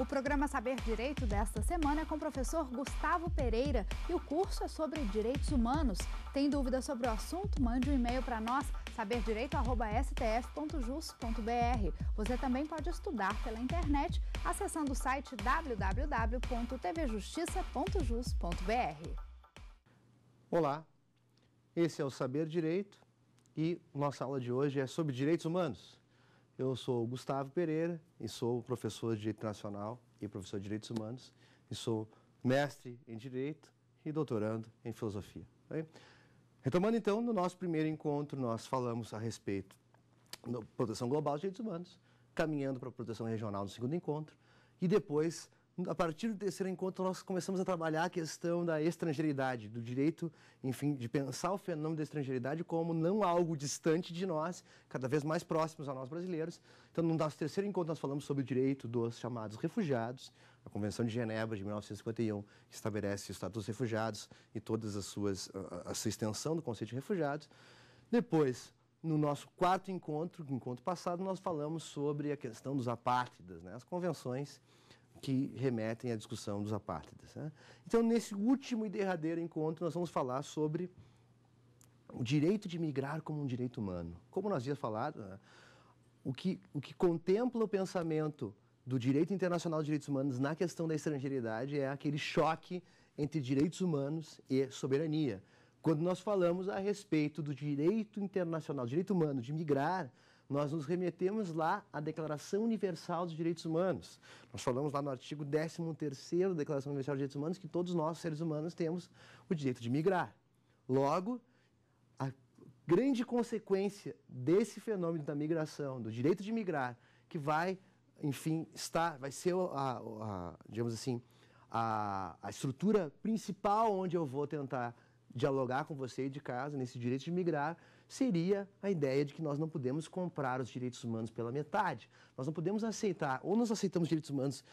O programa Saber Direito desta semana é com o professor Gustavo Pereira e o curso é sobre direitos humanos. Tem dúvidas sobre o assunto? Mande um e-mail para nós, saberdireito.stf.jus.br. Você também pode estudar pela internet acessando o site www.tvjustiça.jus.br. Olá, esse é o Saber Direito e nossa aula de hoje é sobre direitos humanos. Eu sou Gustavo Pereira e sou professor de Direito Nacional e professor de Direitos Humanos e sou mestre em Direito e doutorando em Filosofia. Retomando então, no nosso primeiro encontro nós falamos a respeito da proteção global dos direitos humanos, caminhando para a proteção regional no segundo encontro e depois a partir do terceiro encontro, nós começamos a trabalhar a questão da estrangeiridade, do direito, enfim, de pensar o fenômeno da estrangeiridade como não algo distante de nós, cada vez mais próximos a nós brasileiros. Então, no nosso terceiro encontro, nós falamos sobre o direito dos chamados refugiados, a Convenção de Genebra de 1951, que estabelece o status dos refugiados e todas as suas, a, a sua extensão do conceito de refugiados. Depois, no nosso quarto encontro, encontro passado, nós falamos sobre a questão dos apátridas, né, as convenções que remetem à discussão dos apátridas. Né? Então, nesse último e derradeiro encontro, nós vamos falar sobre o direito de migrar como um direito humano. Como nós havíamos falado, né? o, que, o que contempla o pensamento do direito internacional de direitos humanos na questão da estrangeiridade é aquele choque entre direitos humanos e soberania. Quando nós falamos a respeito do direito internacional, direito humano de migrar, nós nos remetemos lá à Declaração Universal dos Direitos Humanos. Nós falamos lá no artigo 13º da Declaração Universal dos Direitos Humanos que todos nós, seres humanos, temos o direito de migrar. Logo, a grande consequência desse fenômeno da migração, do direito de migrar, que vai, enfim, estar, vai ser, a, a digamos assim, a, a estrutura principal onde eu vou tentar dialogar com você de casa, nesse direito de migrar, seria a ideia de que nós não podemos comprar os direitos humanos pela metade. Nós não podemos aceitar, ou nós aceitamos os direitos humanos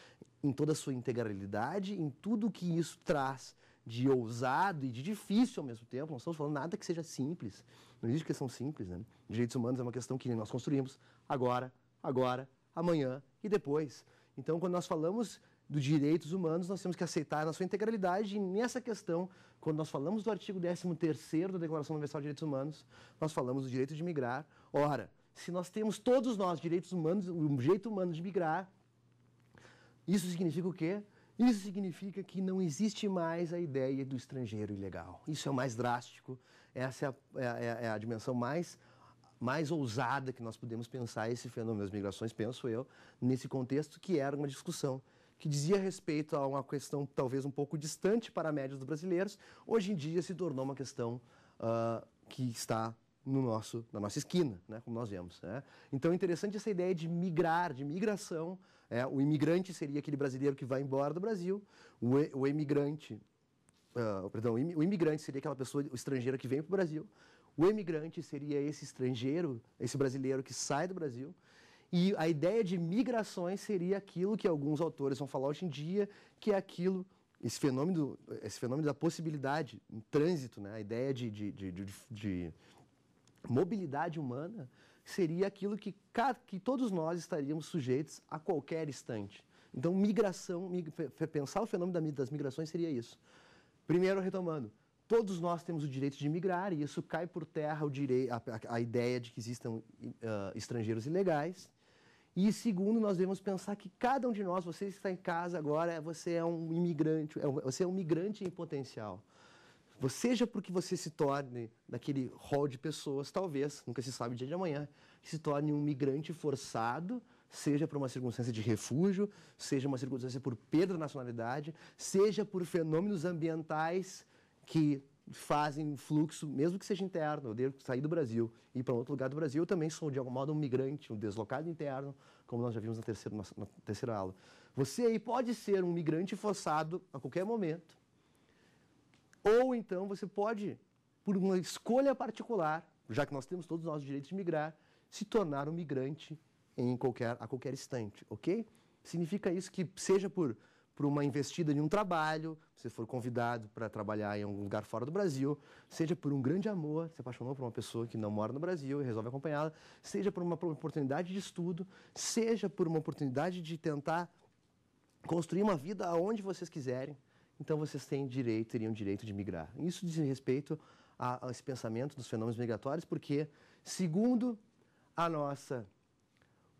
em toda a sua integralidade, em tudo que isso traz de ousado e de difícil ao mesmo tempo. Não estamos falando nada que seja simples. Não existe questão simples, né? Direitos humanos é uma questão que nós construímos agora, agora, amanhã e depois. Então, quando nós falamos dos direitos humanos, nós temos que aceitar na sua integralidade. E nessa questão, quando nós falamos do artigo 13 da Declaração Universal de Direitos Humanos, nós falamos do direito de migrar. Ora, se nós temos todos nós direitos humanos, o jeito humano de migrar, isso significa o quê? Isso significa que não existe mais a ideia do estrangeiro ilegal. Isso é o mais drástico, essa é a, é, é, é a dimensão mais mais ousada que nós podemos pensar esse fenômeno das migrações, penso eu, nesse contexto que era uma discussão que dizia respeito a uma questão talvez um pouco distante para a média dos brasileiros, hoje em dia se tornou uma questão uh, que está no nosso, na nossa esquina, né, como nós vemos. Né? Então, é interessante essa ideia de migrar, de migração. É, o imigrante seria aquele brasileiro que vai embora do Brasil, o, o emigrante, uh, perdão, o imigrante seria aquela pessoa estrangeira que vem para o Brasil, o emigrante seria esse estrangeiro, esse brasileiro que sai do Brasil, e a ideia de migrações seria aquilo que alguns autores vão falar hoje em dia, que é aquilo, esse fenômeno, esse fenômeno da possibilidade, um trânsito, né? a ideia de, de, de, de mobilidade humana seria aquilo que, que todos nós estaríamos sujeitos a qualquer instante. Então, migração, pensar o fenômeno das migrações seria isso. Primeiro, retomando, todos nós temos o direito de migrar e isso cai por terra o direi a, a, a ideia de que existam uh, estrangeiros ilegais. E segundo, nós devemos pensar que cada um de nós, você que está em casa agora, você é um imigrante, é você é um migrante em potencial. Seja porque você se torne daquele rol de pessoas, talvez, nunca se sabe o dia de amanhã, se torne um migrante forçado, seja por uma circunstância de refúgio, seja uma circunstância por perda da nacionalidade, seja por fenômenos ambientais que fazem fluxo, mesmo que seja interno, eu devo sair do Brasil e ir para outro lugar do Brasil, eu também sou de algum modo um migrante, um deslocado interno como nós já vimos na terceira, na, na terceira aula. Você aí pode ser um migrante forçado a qualquer momento, ou então você pode, por uma escolha particular, já que nós temos todos os nossos direitos de migrar, se tornar um migrante em qualquer, a qualquer instante, ok? Significa isso que seja por para uma investida em um trabalho, você for convidado para trabalhar em algum lugar fora do Brasil, seja por um grande amor, se apaixonou por uma pessoa que não mora no Brasil e resolve acompanhá-la, seja por uma oportunidade de estudo, seja por uma oportunidade de tentar construir uma vida aonde vocês quiserem, então vocês têm direito, teriam direito de migrar. Isso diz respeito a, a esse pensamento dos fenômenos migratórios, porque, segundo a nossa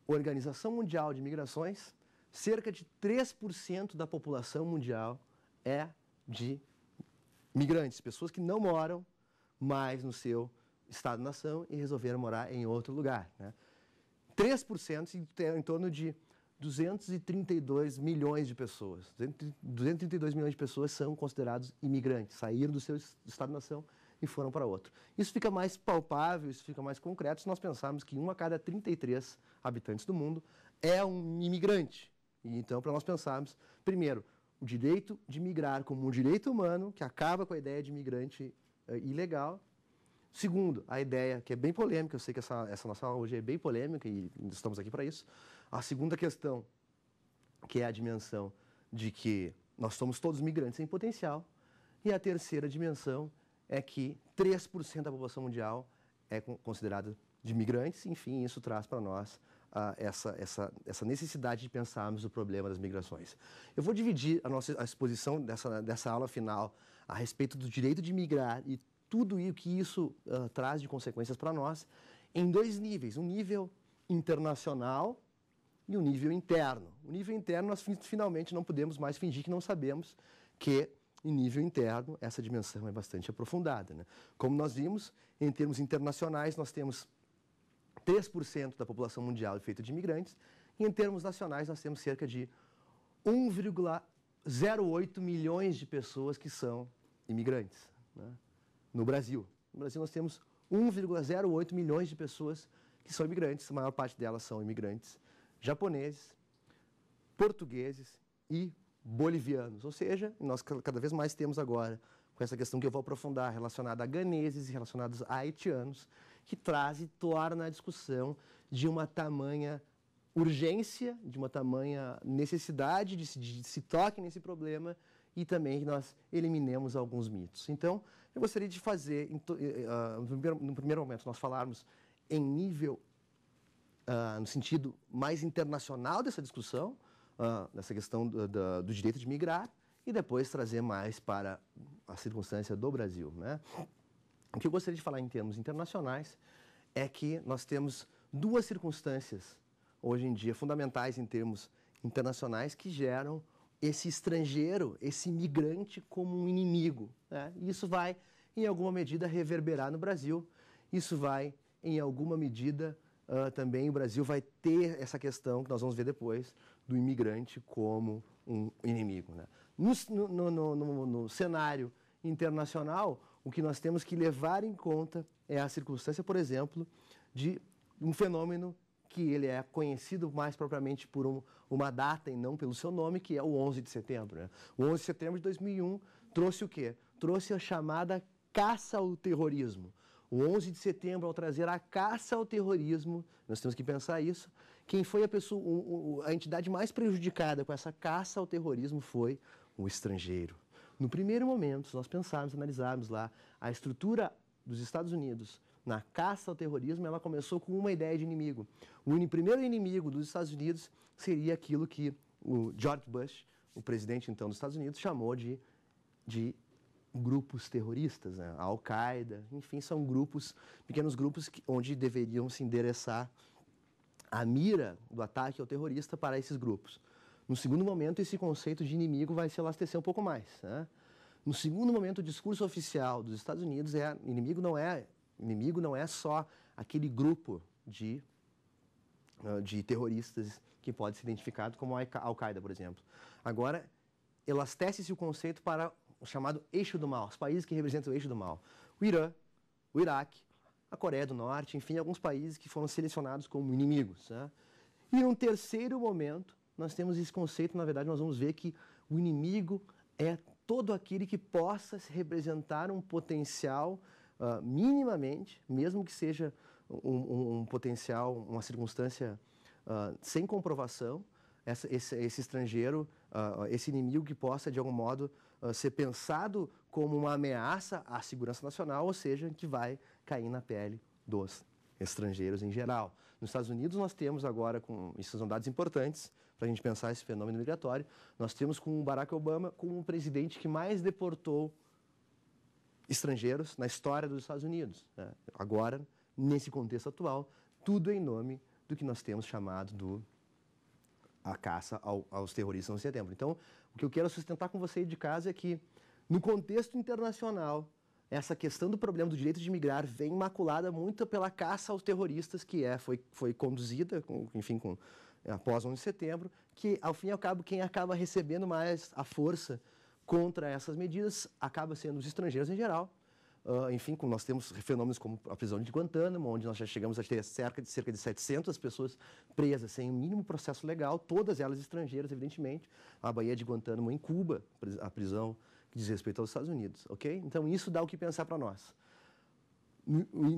Organização Mundial de Migrações, cerca de 3% da população mundial é de migrantes, pessoas que não moram mais no seu estado-nação e resolveram morar em outro lugar. Né? 3% em torno de 232 milhões de pessoas. 232 milhões de pessoas são considerados imigrantes, saíram do seu estado-nação e foram para outro. Isso fica mais palpável, isso fica mais concreto se nós pensarmos que uma a cada 33 habitantes do mundo é um imigrante. E então, para nós pensarmos, primeiro, o direito de migrar como um direito humano, que acaba com a ideia de migrante uh, ilegal. Segundo, a ideia, que é bem polêmica, eu sei que essa, essa nossa aula hoje é bem polêmica e estamos aqui para isso. A segunda questão, que é a dimensão de que nós somos todos migrantes em potencial. E a terceira dimensão é que 3% da população mundial é considerada de migrantes, enfim, isso traz para nós essa, essa, essa necessidade de pensarmos o problema das migrações. Eu vou dividir a nossa a exposição dessa, dessa aula final a respeito do direito de migrar e tudo o que isso traz de consequências para nós em dois níveis, um nível internacional e um nível interno. O nível interno nós finalmente não podemos mais fingir que não sabemos que em nível interno essa dimensão é bastante aprofundada. Né? Como nós vimos, em termos internacionais nós temos 3% da população mundial é feita de imigrantes, e em termos nacionais nós temos cerca de 1,08 milhões de pessoas que são imigrantes né? no Brasil. No Brasil nós temos 1,08 milhões de pessoas que são imigrantes, a maior parte delas são imigrantes japoneses, portugueses e bolivianos. Ou seja, nós cada vez mais temos agora, com essa questão que eu vou aprofundar, relacionada a ganeses e relacionados a haitianos, que traz e torna a discussão de uma tamanha urgência, de uma tamanha necessidade de se, de se toque nesse problema e também que nós eliminemos alguns mitos. Então, eu gostaria de fazer, uh, no, primeiro, no primeiro momento, nós falarmos em nível, uh, no sentido mais internacional dessa discussão, uh, dessa questão do, do, do direito de migrar, e depois trazer mais para a circunstância do Brasil. Né? O que eu gostaria de falar em termos internacionais é que nós temos duas circunstâncias hoje em dia fundamentais em termos internacionais que geram esse estrangeiro, esse imigrante como um inimigo. Né? isso vai, em alguma medida, reverberar no Brasil. Isso vai, em alguma medida, uh, também o Brasil vai ter essa questão que nós vamos ver depois do imigrante como um inimigo. Né? No, no, no, no cenário internacional, o que nós temos que levar em conta é a circunstância, por exemplo, de um fenômeno que ele é conhecido mais propriamente por um, uma data e não pelo seu nome, que é o 11 de setembro. Né? O 11 de setembro de 2001 trouxe o quê? Trouxe a chamada caça ao terrorismo. O 11 de setembro, ao trazer a caça ao terrorismo, nós temos que pensar isso, quem foi a, pessoa, a entidade mais prejudicada com essa caça ao terrorismo foi o estrangeiro. No primeiro momento, se nós pensarmos, analisarmos lá a estrutura dos Estados Unidos na caça ao terrorismo, ela começou com uma ideia de inimigo. O primeiro inimigo dos Estados Unidos seria aquilo que o George Bush, o presidente então dos Estados Unidos, chamou de, de grupos terroristas, né? Al-Qaeda, enfim, são grupos, pequenos grupos que, onde deveriam se endereçar a mira do ataque ao terrorista para esses grupos. No segundo momento, esse conceito de inimigo vai se elastecer um pouco mais. Né? No segundo momento, o discurso oficial dos Estados Unidos é inimigo não é inimigo não é só aquele grupo de ah, de terroristas que pode ser identificado como a Al-Qaeda, por exemplo. Agora, elastece-se o conceito para o chamado eixo do mal, os países que representam o eixo do mal. O Irã, o Iraque, a Coreia do Norte, enfim, alguns países que foram selecionados como inimigos. Né? E um terceiro momento, nós temos esse conceito, na verdade, nós vamos ver que o inimigo é todo aquele que possa representar um potencial uh, minimamente, mesmo que seja um, um, um potencial, uma circunstância uh, sem comprovação, essa, esse, esse, estrangeiro, uh, esse inimigo que possa, de algum modo, ser pensado como uma ameaça à segurança nacional, ou seja, que vai cair na pele dos estrangeiros em geral. Nos Estados Unidos, nós temos agora, com, isso são dados importantes, para a gente pensar esse fenômeno migratório, nós temos com o Barack Obama como um presidente que mais deportou estrangeiros na história dos Estados Unidos. Né? Agora, nesse contexto atual, tudo em nome do que nós temos chamado do a caça ao, aos terroristas no setembro. Então, o que eu quero sustentar com você de casa é que, no contexto internacional, essa questão do problema do direito de migrar vem maculada muito pela caça aos terroristas que é foi, foi conduzida, com, enfim, com é, após 11 de setembro, que, ao fim e ao cabo, quem acaba recebendo mais a força contra essas medidas acaba sendo os estrangeiros em geral. Uh, enfim, nós temos fenômenos como a prisão de Guantánamo, onde nós já chegamos a ter cerca de, cerca de 700 pessoas presas sem o mínimo processo legal, todas elas estrangeiras, evidentemente. A Bahia de Guantánamo em Cuba, a prisão que diz respeito aos Estados Unidos, ok? Então, isso dá o que pensar para nós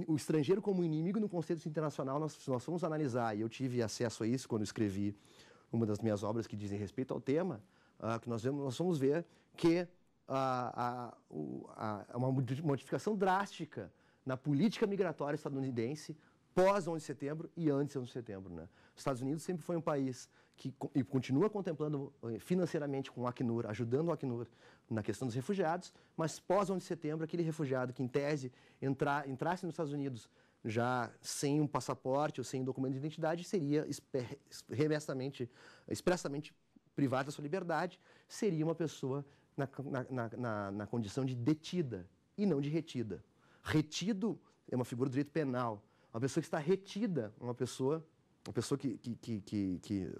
o, estrangeiro como inimigo no conceito internacional, nós, nós formos analisar, e eu tive acesso a isso quando escrevi uma das minhas obras que dizem respeito ao tema, uh, que nós, vemos, nós vamos ver que ah, a, a, a, é uma modificação drástica na política migratória estadunidense pós 11 de setembro e antes de 11 de setembro. Né? Os Estados Unidos sempre foi um país que e continua contemplando eh, financeiramente com o Acnur, ajudando o Acnur na questão dos refugiados, mas pós 11 de setembro, aquele refugiado que, em tese, entrar, entrasse nos Estados Unidos já sem um passaporte ou sem um documento de identidade, seria expressamente, expressamente privado da sua liberdade, seria uma pessoa na, na, na, na condição de detida e não de retida. Retido é uma figura do direito penal, uma pessoa que está retida, uma pessoa, uma pessoa que, que, que, que, que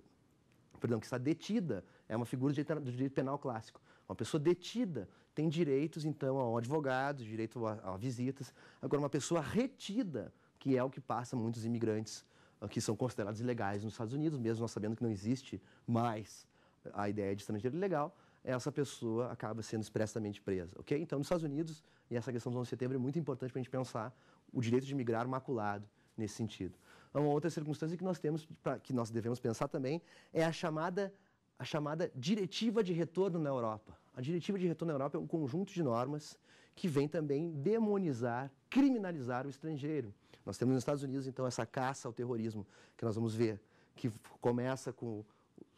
perdão, que está detida, é uma figura do direito penal clássico. Uma pessoa detida tem direitos, então, a um advogado, direito a, a, visitas. Agora, uma pessoa retida, que é o que passa muitos imigrantes ah, que são considerados ilegais nos Estados Unidos, mesmo nós sabendo que não existe mais a ideia de estrangeiro ilegal, essa pessoa acaba sendo expressamente presa, ok? Então, nos Estados Unidos, e essa questão do 11 de setembro é muito importante para a gente pensar o direito de migrar maculado nesse sentido. Uma outra circunstância que nós temos, pra, que nós devemos pensar também, é a chamada, a chamada diretiva de retorno na Europa. A diretiva de retorno na Europa é um conjunto de normas que vem também demonizar, criminalizar o estrangeiro. Nós temos nos Estados Unidos, então, essa caça ao terrorismo que nós vamos ver, que começa com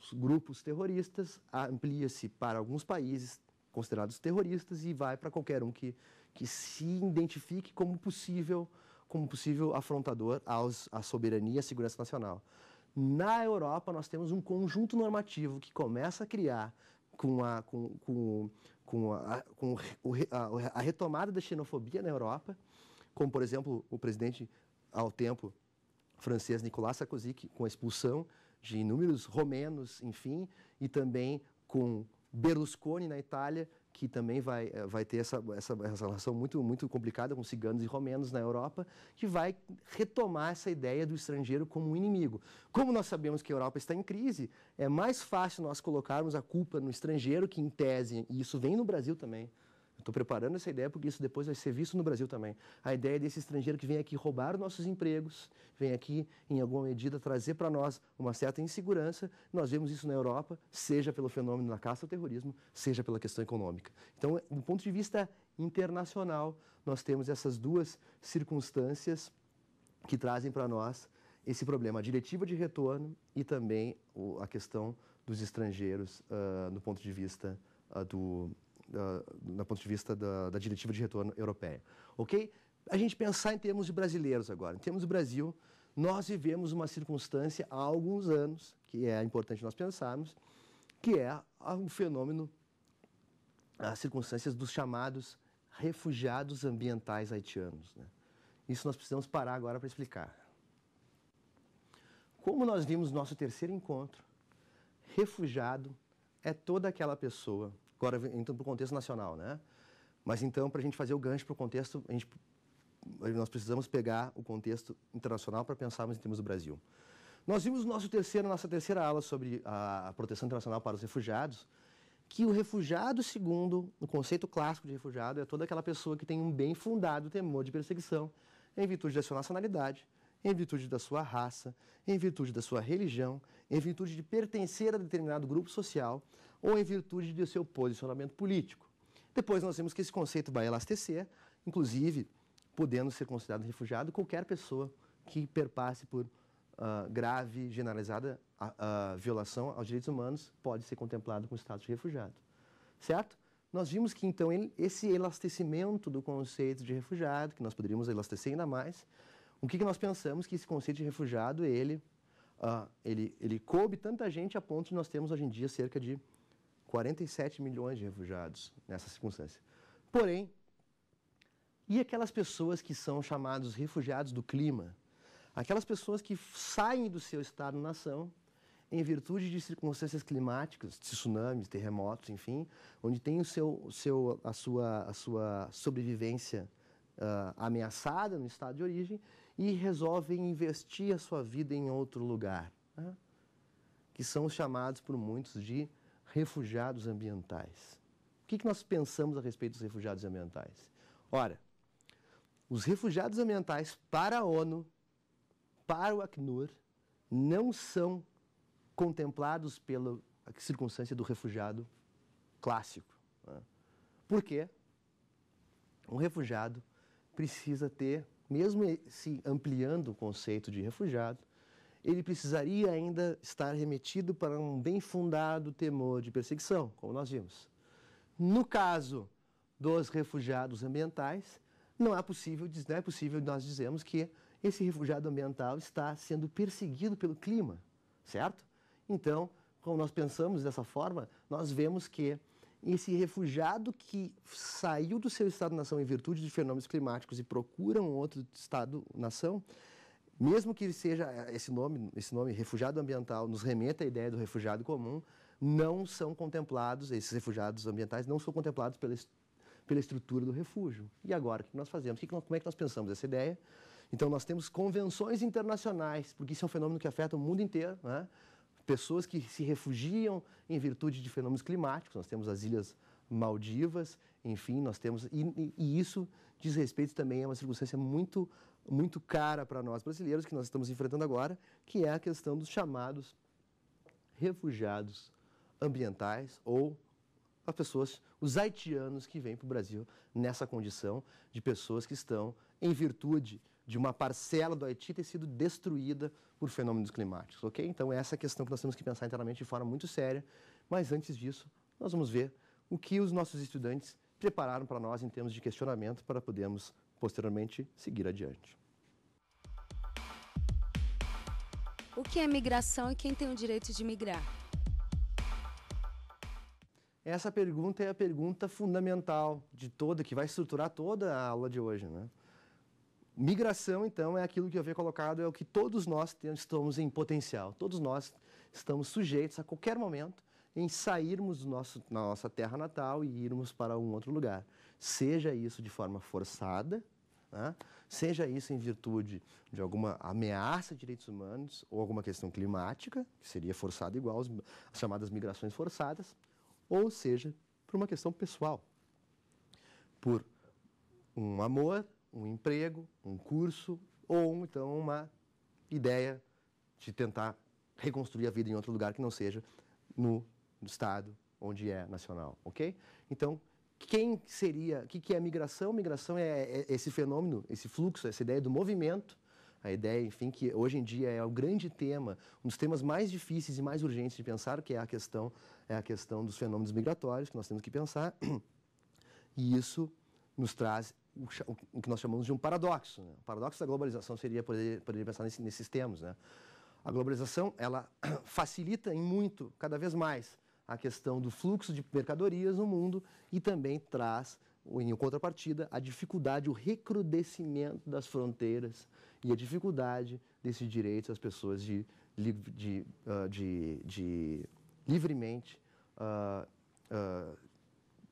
os grupos terroristas, amplia-se para alguns países considerados terroristas e vai para qualquer um que que se identifique como possível, como possível afrontador aos, à soberania e à segurança nacional. Na Europa, nós temos um conjunto normativo que começa a criar com a, com, com, com, a, com a, a retomada da xenofobia na Europa, como, por exemplo, o presidente, ao tempo, francês Nicolas Sarkozy, com a expulsão de inúmeros romenos, enfim, e também com Berlusconi na Itália, que também vai, eh, vai ter essa, essa, essa, relação muito, muito complicada com ciganos e romenos na Europa, que vai retomar essa ideia do estrangeiro como um inimigo. Como nós sabemos que a Europa está em crise, é mais fácil nós colocarmos a culpa no estrangeiro, que em tese, e isso vem no Brasil também, Estou preparando essa ideia porque isso depois vai ser visto no Brasil também. A ideia é desse estrangeiro que vem aqui roubar nossos empregos, vem aqui, em alguma medida, trazer para nós uma certa insegurança. Nós vemos isso na Europa, seja pelo fenômeno da caça ao terrorismo, seja pela questão econômica. Então, do ponto de vista internacional, nós temos essas duas circunstâncias que trazem para nós esse problema, a diretiva de retorno e também a questão dos estrangeiros uh, ah, do ponto de vista uh, do, na do ponto de vista da, da diretiva de retorno europeia. Ok? A gente pensar em termos de brasileiros agora. Em termos do Brasil, nós vivemos uma circunstância há alguns anos, que é importante nós pensarmos, que é o fenômeno, as circunstâncias dos chamados refugiados ambientais haitianos. Né? Isso nós precisamos parar agora para explicar. Como nós vimos no nosso terceiro encontro, refugiado é toda aquela pessoa Agora, então, para o contexto nacional, né? Mas então, para a gente fazer o gancho para o contexto, a gente, nós precisamos pegar o contexto internacional para pensarmos em termos do Brasil. Nós vimos nosso terceiro, nossa terceira aula sobre a proteção internacional para os refugiados, que o refugiado, segundo o conceito clássico de refugiado, é toda aquela pessoa que tem um bem fundado temor de perseguição em virtude da sua nacionalidade, em virtude da sua raça, em virtude da sua religião, em virtude de pertencer a determinado grupo social ou em virtude do seu posicionamento político. Depois nós vemos que esse conceito vai elastecer, inclusive podendo ser considerado refugiado qualquer pessoa que perpasse por uh, grave, generalizada uh, uh, violação aos direitos humanos pode ser contemplado com status de refugiado. Certo? Nós vimos que então esse elastecimento do conceito de refugiado, que nós poderíamos elastecer ainda mais, o que, que nós pensamos que esse conceito de refugiado, ele, uh, ele, ele coube tanta gente a ponto de nós temos hoje em dia cerca de 47 milhões de refugiados nessa circunstância. Porém, e aquelas pessoas que são chamados refugiados do clima? Aquelas pessoas que saem do seu estado-nação em virtude de circunstâncias climáticas, tsunamis, terremotos, enfim, onde tem o seu, seu, a, sua, a sua sobrevivência uh, ameaçada no estado de origem e resolvem investir a sua vida em outro lugar, né? que são chamados por muitos de refugiados ambientais. O que, que nós pensamos a respeito dos refugiados ambientais? Ora, os refugiados ambientais para a ONU, para o Acnur, não são contemplados pela circunstância do refugiado clássico. Né? Por quê? Um refugiado precisa ter mesmo se ampliando o conceito de refugiado, ele precisaria ainda estar remetido para um bem fundado temor de perseguição, como nós vimos. No caso dos refugiados ambientais, não é possível, não é possível nós dizermos que esse refugiado ambiental está sendo perseguido pelo clima, certo? Então, como nós pensamos dessa forma, nós vemos que esse refugiado que saiu do seu estado-nação em virtude de fenômenos climáticos e procura um outro estado-nação, mesmo que ele seja eh, esse nome, esse nome refugiado ambiental nos remeta à ideia do refugiado comum, não são contemplados esses refugiados ambientais não são contemplados pela, pela estrutura do refúgio. E agora o que nós fazemos? Que, como é que nós pensamos essa ideia? Então nós temos convenções internacionais, porque isso é um fenômeno que afeta o mundo inteiro, né? pessoas que se refugiam em virtude de fenômenos climáticos. Nós temos as ilhas Maldivas, enfim, nós temos e, e isso diz respeito também a uma circunstância muito muito cara para nós brasileiros que nós estamos enfrentando agora, que é a questão dos chamados refugiados ambientais ou as pessoas, os haitianos que vêm para o Brasil nessa condição de pessoas que estão em virtude de uma parcela do Haiti ter sido destruída por fenômenos climáticos, ok? Então, essa é a questão que nós temos que pensar internamente de forma muito séria, mas antes disso, nós vamos ver o que os nossos estudantes prepararam para nós em termos de questionamento para podermos, posteriormente, seguir adiante. O que é migração e quem tem o direito de migrar? Essa pergunta é a pergunta fundamental de toda, que vai estruturar toda a aula de hoje, né? Migração, então, é aquilo que eu havia colocado, é o que todos nós temos, estamos em potencial. Todos nós estamos sujeitos a qualquer momento em sairmos do nosso, da nossa terra natal e irmos para um outro lugar. Seja isso de forma forçada, né? seja isso em virtude de alguma ameaça de direitos humanos ou alguma questão climática, que seria forçada igual às chamadas migrações forçadas, ou seja, por uma questão pessoal, por um amor, um emprego, um curso ou então uma ideia de tentar reconstruir a vida em outro lugar que não seja no estado onde é nacional, ok? Então, quem seria, o que, que é migração? Migração é, é esse fenômeno, esse fluxo, essa ideia do movimento a ideia, enfim, que hoje em dia é o grande tema, um dos temas mais difíceis e mais urgentes de pensar, que é a questão, é a questão dos fenômenos migratórios que nós temos que pensar. E isso nos traz o, que nós chamamos de um paradoxo. Né? O paradoxo da globalização seria poder, poder pensar nesse, nesses termos. Né? A globalização ela facilita em muito, cada vez mais, a questão do fluxo de mercadorias no mundo e também traz, em contrapartida, a dificuldade, o recrudescimento das fronteiras e a dificuldade desse direito das pessoas de, de, de, ah, de, de livremente uh,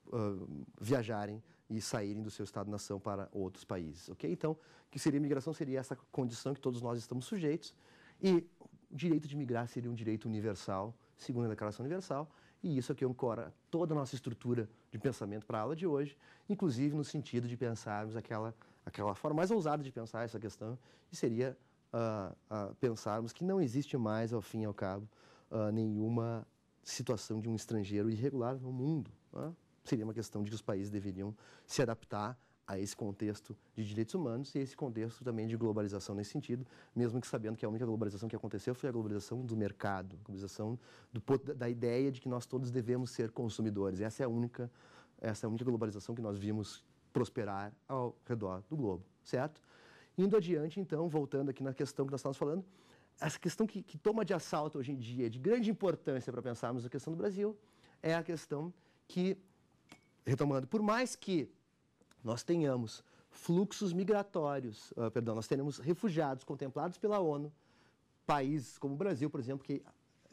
uh, uh, viajarem e saírem do seu Estado-nação para outros países, ok? Então, que seria migração seria essa condição que todos nós estamos sujeitos e o direito de migrar seria um direito universal, segundo a Declaração Universal, e isso é que ancora toda a nossa estrutura de pensamento para a aula de hoje, inclusive no sentido de pensarmos aquela, aquela forma mais ousada de pensar essa questão, e seria uh, uh, pensarmos que não existe mais, ao fim e ao cabo, uh, nenhuma situação de um estrangeiro irregular no mundo. Né? seria uma questão de que os países deveriam se adaptar a esse contexto de direitos humanos e esse contexto também de globalização nesse sentido, mesmo que sabendo que a única globalização que aconteceu foi a globalização do mercado, a globalização do, da ideia de que nós todos devemos ser consumidores. Essa é a única, essa é a única globalização que nós vimos prosperar ao redor do globo, certo? Indo adiante, então, voltando aqui na questão que nós estamos falando, essa questão que, que toma de assalto hoje em dia, de grande importância para pensarmos a questão do Brasil, é a questão que retomando, por mais que nós tenhamos fluxos migratórios, uh, perdão, nós tenhamos refugiados contemplados pela ONU, países como o Brasil, por exemplo, que,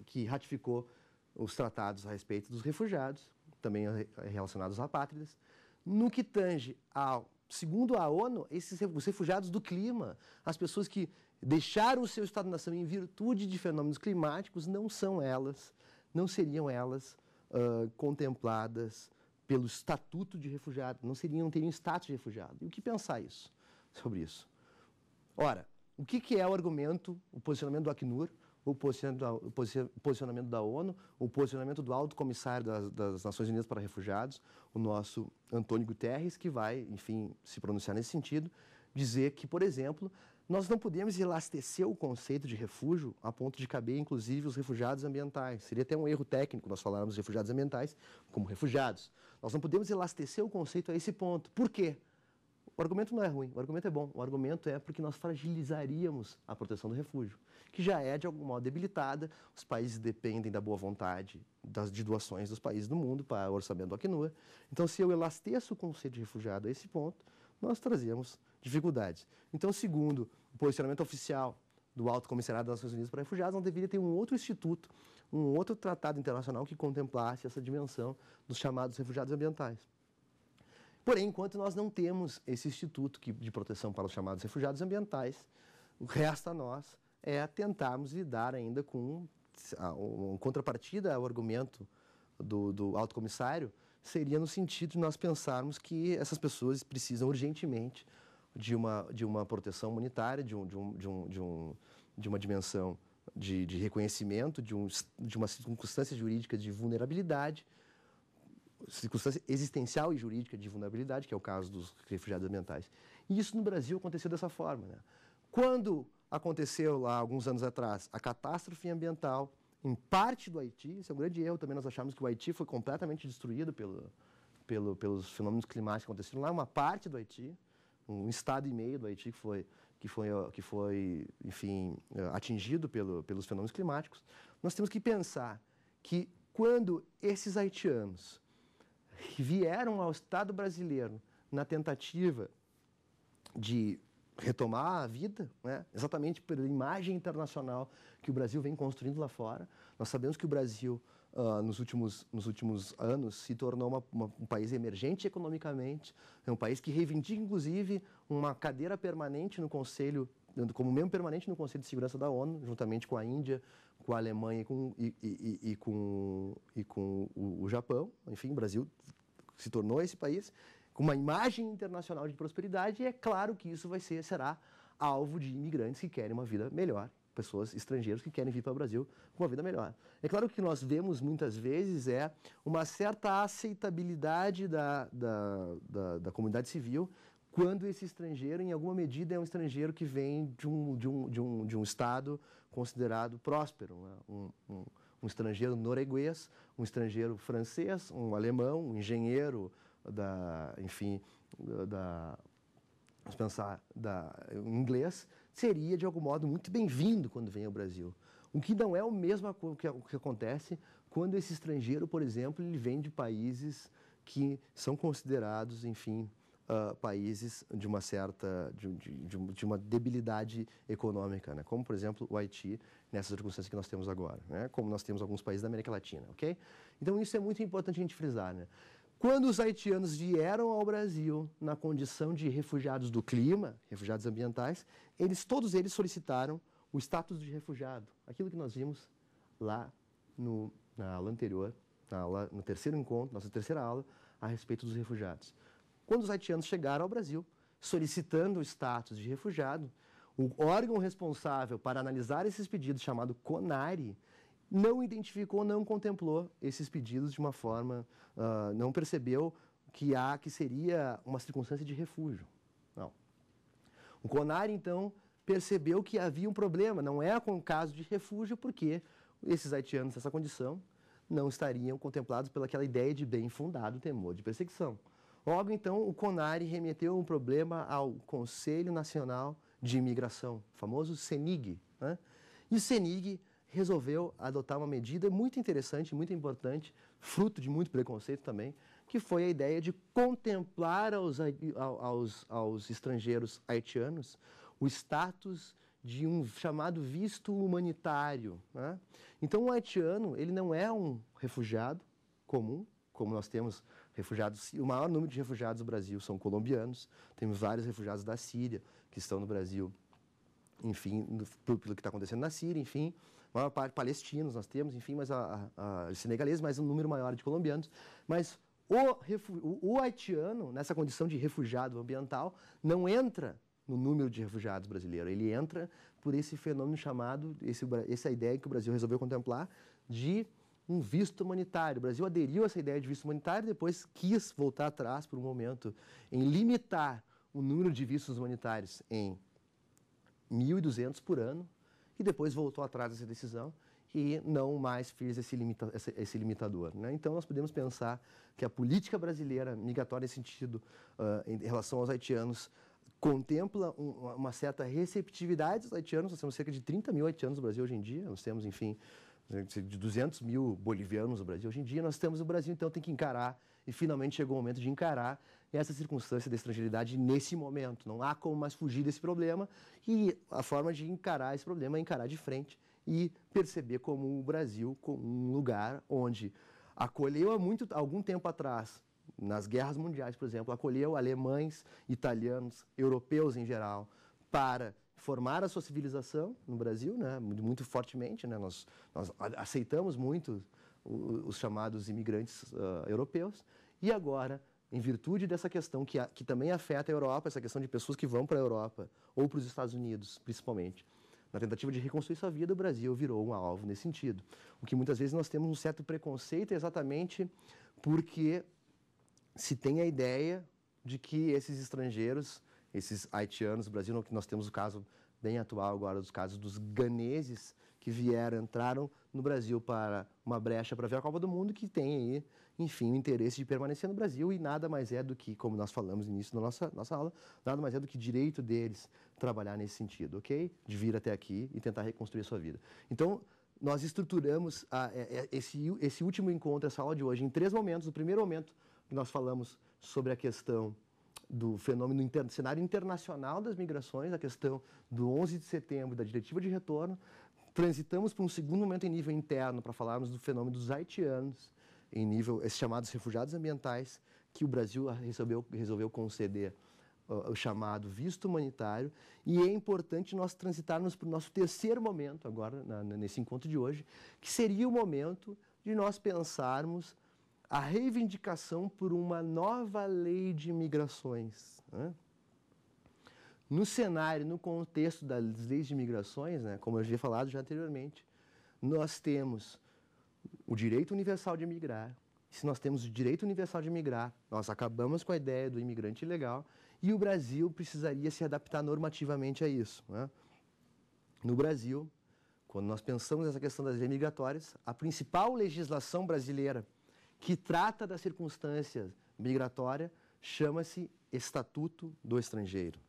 que ratificou os tratados a respeito dos refugiados, também relacionados a pátrias, No que tange ao, segundo a ONU, esses os refugiados do clima, as pessoas que deixaram o seu estado-nação em virtude de fenômenos climáticos, não são elas, não seriam elas uh, contempladas pelo estatuto de refugiado, não, seria, não teriam status de refugiado. E o que pensar isso, sobre isso? Ora, o que, que é o argumento, o posicionamento do Acnur, o posicionamento da ONU, o posicionamento do alto comissário das, das, Nações Unidas para Refugiados, o nosso Antônio Guterres, que vai, enfim, se pronunciar nesse sentido, dizer que, por exemplo, nós não podemos elastecer o conceito de refúgio a ponto de caber, inclusive, os refugiados ambientais. Seria até um erro técnico nós falarmos refugiados ambientais como refugiados. Nós não podemos elastecer o conceito a esse ponto. Por quê? O argumento não é ruim, o argumento é bom. O argumento é porque nós fragilizaríamos a proteção do refúgio, que já é de algum modo debilitada. Os países dependem da boa vontade das de doações dos países do mundo para o orçamento do Acnur. Então, se eu elasteço o conceito de refugiado a esse ponto, nós trazemos dificuldades. Então, segundo o posicionamento oficial do Alto Comissariado das Nações Unidas para Refugiados, não deveria ter um outro instituto, um outro tratado internacional que contemplasse essa dimensão dos chamados refugiados ambientais. Porém, enquanto nós não temos esse instituto de proteção para os chamados refugiados ambientais, o resta a nós é tentarmos lidar ainda com uma contrapartida ao argumento do, do alto comissário, seria no sentido de nós pensarmos que essas pessoas precisam urgentemente de uma, de uma proteção humanitária, de, um, de, um, de, um, de, um, de uma dimensão de, de reconhecimento, de, um, de uma circunstância jurídica de vulnerabilidade, circunstância existencial e jurídica de vulnerabilidade, que é o caso dos refugiados ambientais. E isso no Brasil aconteceu dessa forma. Né? Quando aconteceu lá, alguns anos atrás, a catástrofe ambiental em parte do Haiti, isso é um grande erro também, nós achamos que o Haiti foi completamente destruído pelo, pelo, pelos fenômenos climáticos que aconteceram lá, uma parte do Haiti, um estado e meio do Haiti que foi, que foi, que foi enfim, atingido pelo, pelos fenômenos climáticos, nós temos que pensar que quando esses haitianos vieram ao Estado brasileiro na tentativa de retomar a vida, né? exatamente pela imagem internacional que o Brasil vem construindo lá fora. Nós sabemos que o Brasil uh, nos, últimos, nos últimos anos se tornou uma, uma, um país emergente economicamente, é um país que reivindica, inclusive, uma cadeira permanente no Conselho, como membro permanente no Conselho de Segurança da ONU, juntamente com a Índia, com a Alemanha e com, e, e, e com, e com o, o Japão. Enfim, o Brasil se tornou esse país com uma imagem internacional de prosperidade e é claro que isso vai ser, será alvo de imigrantes que querem uma vida melhor pessoas estrangeiros que querem vir para o Brasil com uma vida melhor. É claro que nós vemos muitas vezes é uma certa aceitabilidade da, da, da, da comunidade civil quando esse estrangeiro, em alguma medida, é um estrangeiro que vem de um, de um, de um, de um Estado considerado próspero, né? um, um, um, estrangeiro norueguês, um estrangeiro francês, um alemão, um engenheiro da, enfim, da, vamos pensar, da, inglês, seria, de algum modo, muito bem-vindo quando vem ao Brasil. O que não é o mesmo que, que acontece quando esse estrangeiro, por exemplo, ele vem de países que são considerados, enfim, uh, países de uma certa, de, de, de, uma debilidade econômica, né? como, por exemplo, o Haiti, nessas circunstâncias que nós temos agora, né? como nós temos alguns países da América Latina, ok? Então, isso é muito importante a gente frisar, né? Quando os haitianos vieram ao Brasil na condição de refugiados do clima, refugiados ambientais, eles todos eles solicitaram o status de refugiado, aquilo que nós vimos lá no, na aula anterior, na aula, no terceiro encontro, nossa terceira aula, a respeito dos refugiados. Quando os haitianos chegaram ao Brasil, solicitando o status de refugiado, o órgão responsável para analisar esses pedidos, chamado CONARE, não identificou, não contemplou esses pedidos de uma forma, uh, não percebeu que há que seria uma circunstância de refúgio. Não. O CONAR, então, percebeu que havia um problema, não é um caso de refúgio, porque esses haitianos nessa condição não estariam contemplados pelaquela ideia de bem fundado temor de perseguição. Logo, então, o CONARE remeteu um problema ao Conselho Nacional de Imigração, famoso CENIG. Né? E o CENIG resolveu adotar uma medida muito interessante, muito importante, fruto de muito preconceito também, que foi a ideia de contemplar aos, aos, aos estrangeiros haitianos o status de um chamado visto humanitário. Né? Então, o haitiano ele não é um refugiado comum, como nós temos refugiados, o maior número de refugiados do Brasil são colombianos, temos vários refugiados da Síria que estão no Brasil enfim, pelo, que está acontecendo na Síria, enfim, maior parte palestinos nós temos, enfim, mas a, a, a senegaleses, mas um número maior de colombianos. Mas o, o, haitiano, nessa condição de refugiado ambiental, não entra no número de refugiados brasileiros, ele entra por esse fenômeno chamado, esse, essa ideia que o Brasil resolveu contemplar de um visto humanitário. O Brasil aderiu a essa ideia de visto humanitário, depois quis voltar atrás por um momento em limitar o número de vistos humanitários em 1.200 por ano e depois voltou atrás dessa decisão e não mais fez esse, limita, esse, esse limitador. Né? Então, nós podemos pensar que a política brasileira migratória nesse sentido, uh, em relação aos haitianos, contempla um, uma certa receptividade dos haitianos. Nós temos cerca de 30 mil haitianos no Brasil hoje em dia, nós temos, enfim, de 200 mil bolivianos no Brasil hoje em dia. Nós temos o Brasil, então, tem que encarar e finalmente chegou o momento de encarar essa circunstância da estrangeiridade nesse momento. Não há como mais fugir desse problema e a forma de encarar esse problema é encarar de frente e perceber como o Brasil como um lugar onde acolheu há muito algum tempo atrás nas guerras mundiais, por exemplo, acolheu alemães, italianos, europeus em geral para formar a sua civilização no Brasil, né, muito, muito fortemente, né, nós, nós aceitamos muito os chamados imigrantes uh, europeus. E agora, em virtude dessa questão que, a, que também afeta a Europa, essa questão de pessoas que vão para a Europa ou para os Estados Unidos, principalmente, na tentativa de reconstruir sua vida, o Brasil virou um alvo nesse sentido. O que muitas vezes nós temos um certo preconceito exatamente porque se tem a ideia de que esses estrangeiros, esses haitianos, o Brasil, nós temos o caso bem atual agora dos casos dos ganeses que vieram, entraram no Brasil para uma brecha para ver a Copa do Mundo, que tem aí, enfim, o interesse de permanecer no Brasil e nada mais é do que, como nós falamos no início da nossa, nossa aula, nada mais é do que direito deles trabalhar nesse sentido, ok? De vir até aqui e tentar reconstruir a sua vida. Então, nós estruturamos a, a, é, a, é, esse, esse último encontro, essa aula de hoje, em três momentos. O primeiro momento, nós falamos sobre a questão do fenômeno interno, cenário internacional das migrações, a questão do 11 de setembro, da diretiva de retorno, transitamos para um segundo momento em nível interno para falarmos do fenômeno dos haitianos, em nível, esses chamados refugiados ambientais, que o Brasil resolveu, resolveu conceder ah, o chamado visto humanitário. E é importante nós transitarmos para o nosso terceiro momento, agora, na, nesse encontro de hoje, que seria o momento de nós pensarmos a reivindicação por uma nova lei de migrações. Né? No cenário, no contexto das leis de migrações, né, como eu havia falado já anteriormente, nós temos o direito universal de migrar. Se nós temos o direito universal de migrar, nós acabamos com a ideia do imigrante ilegal e o Brasil precisaria se adaptar normativamente a isso. Né? No Brasil, quando nós pensamos nessa questão das leis migratórias, a principal legislação brasileira que trata da circunstância migratória, chama-se Estatuto do Estrangeiro.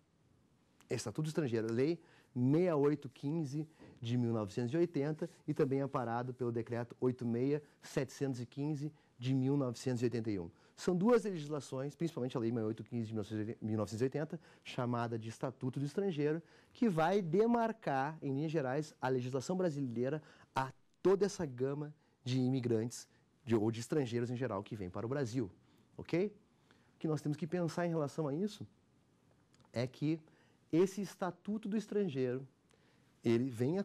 Estatuto do Estrangeiro, Lei 6815 de 1980 e também amparado pelo Decreto 86715 de 1981. São duas legislações, principalmente a Lei 6815 de 1980, chamada de Estatuto do Estrangeiro, que vai demarcar, em linhas gerais, a legislação brasileira a toda essa gama de imigrantes de, ou de estrangeiros em geral que vêm para o Brasil, ok? O que nós temos que pensar em relação a isso é que esse Estatuto do Estrangeiro, ele vem,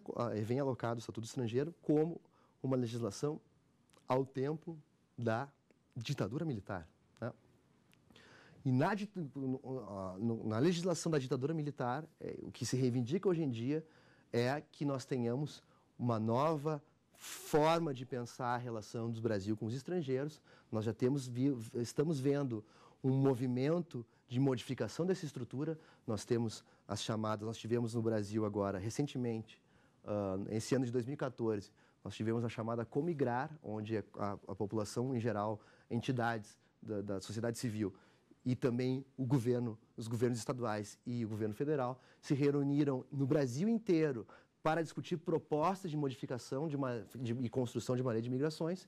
vem alocado, o Estatuto do Estrangeiro, como uma legislação ao tempo da ditadura militar. Né? E na, na, legislação da ditadura militar, é, o que se reivindica hoje em dia é que nós tenhamos uma nova forma de pensar a relação do Brasil com os estrangeiros. Nós já temos estamos vendo um movimento de modificação dessa estrutura. Nós temos as chamadas, nós tivemos no Brasil agora, recentemente, uh, esse ano de 2014, nós tivemos a chamada Comigrar, onde a, a população em geral, entidades da, da, sociedade civil e também o governo, os governos estaduais e o governo federal se reuniram no Brasil inteiro para discutir propostas de modificação de uma, de, e construção de uma lei de migrações.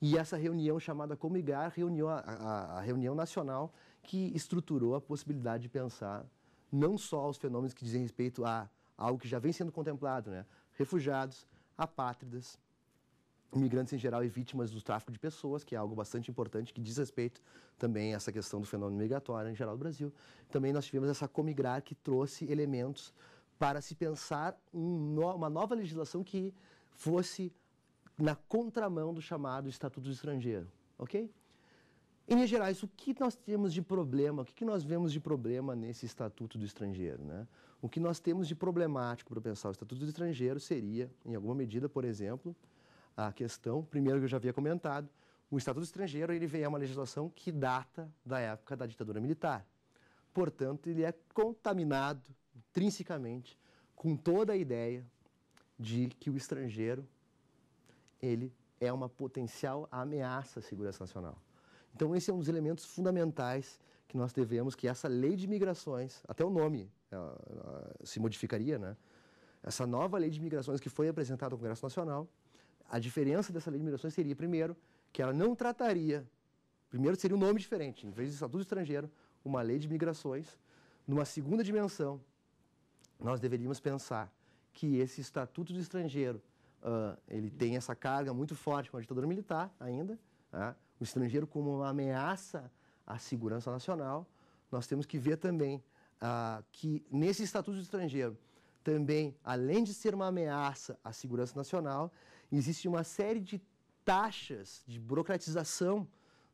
E essa reunião, chamada Comigar, reuniu a, a, a reunião nacional que estruturou a possibilidade de pensar não só os fenômenos que dizem respeito a algo que já vem sendo contemplado, né? refugiados, apátridas, imigrantes em geral e vítimas do tráfico de pessoas, que é algo bastante importante, que diz respeito também a essa questão do fenômeno migratório em geral do Brasil. Também nós tivemos essa Comigrar que trouxe elementos para se pensar um no, uma nova legislação que fosse na contramão do chamado Estatuto do Estrangeiro, ok? Em linhas gerais, o que nós temos de problema, o que nós vemos de problema nesse Estatuto do Estrangeiro, né? O que nós temos de problemático para pensar o Estatuto do Estrangeiro seria, em alguma medida, por exemplo, a questão, primeiro que eu já havia comentado, o Estatuto do Estrangeiro ele vem é uma legislação que data da época da ditadura militar. Portanto, ele é contaminado intrinsecamente com toda a ideia de que o estrangeiro ele é uma potencial ameaça à segurança nacional. Então esse é um dos elementos fundamentais que nós devemos que essa lei de migrações, até o nome ela, ela se modificaria, né? Essa nova lei de migrações que foi apresentada ao Congresso Nacional, a diferença dessa lei de migrações seria primeiro que ela não trataria, primeiro seria um nome diferente, em vez de estatuto estrangeiro, uma lei de migrações, numa segunda dimensão, nós deveríamos pensar que esse Estatuto do Estrangeiro, uh, ele tem essa carga muito forte com a ditadura militar ainda, uh, o estrangeiro como uma ameaça à segurança nacional, nós temos que ver também uh, que nesse Estatuto do Estrangeiro, também, além de ser uma ameaça à segurança nacional, existe uma série de taxas de burocratização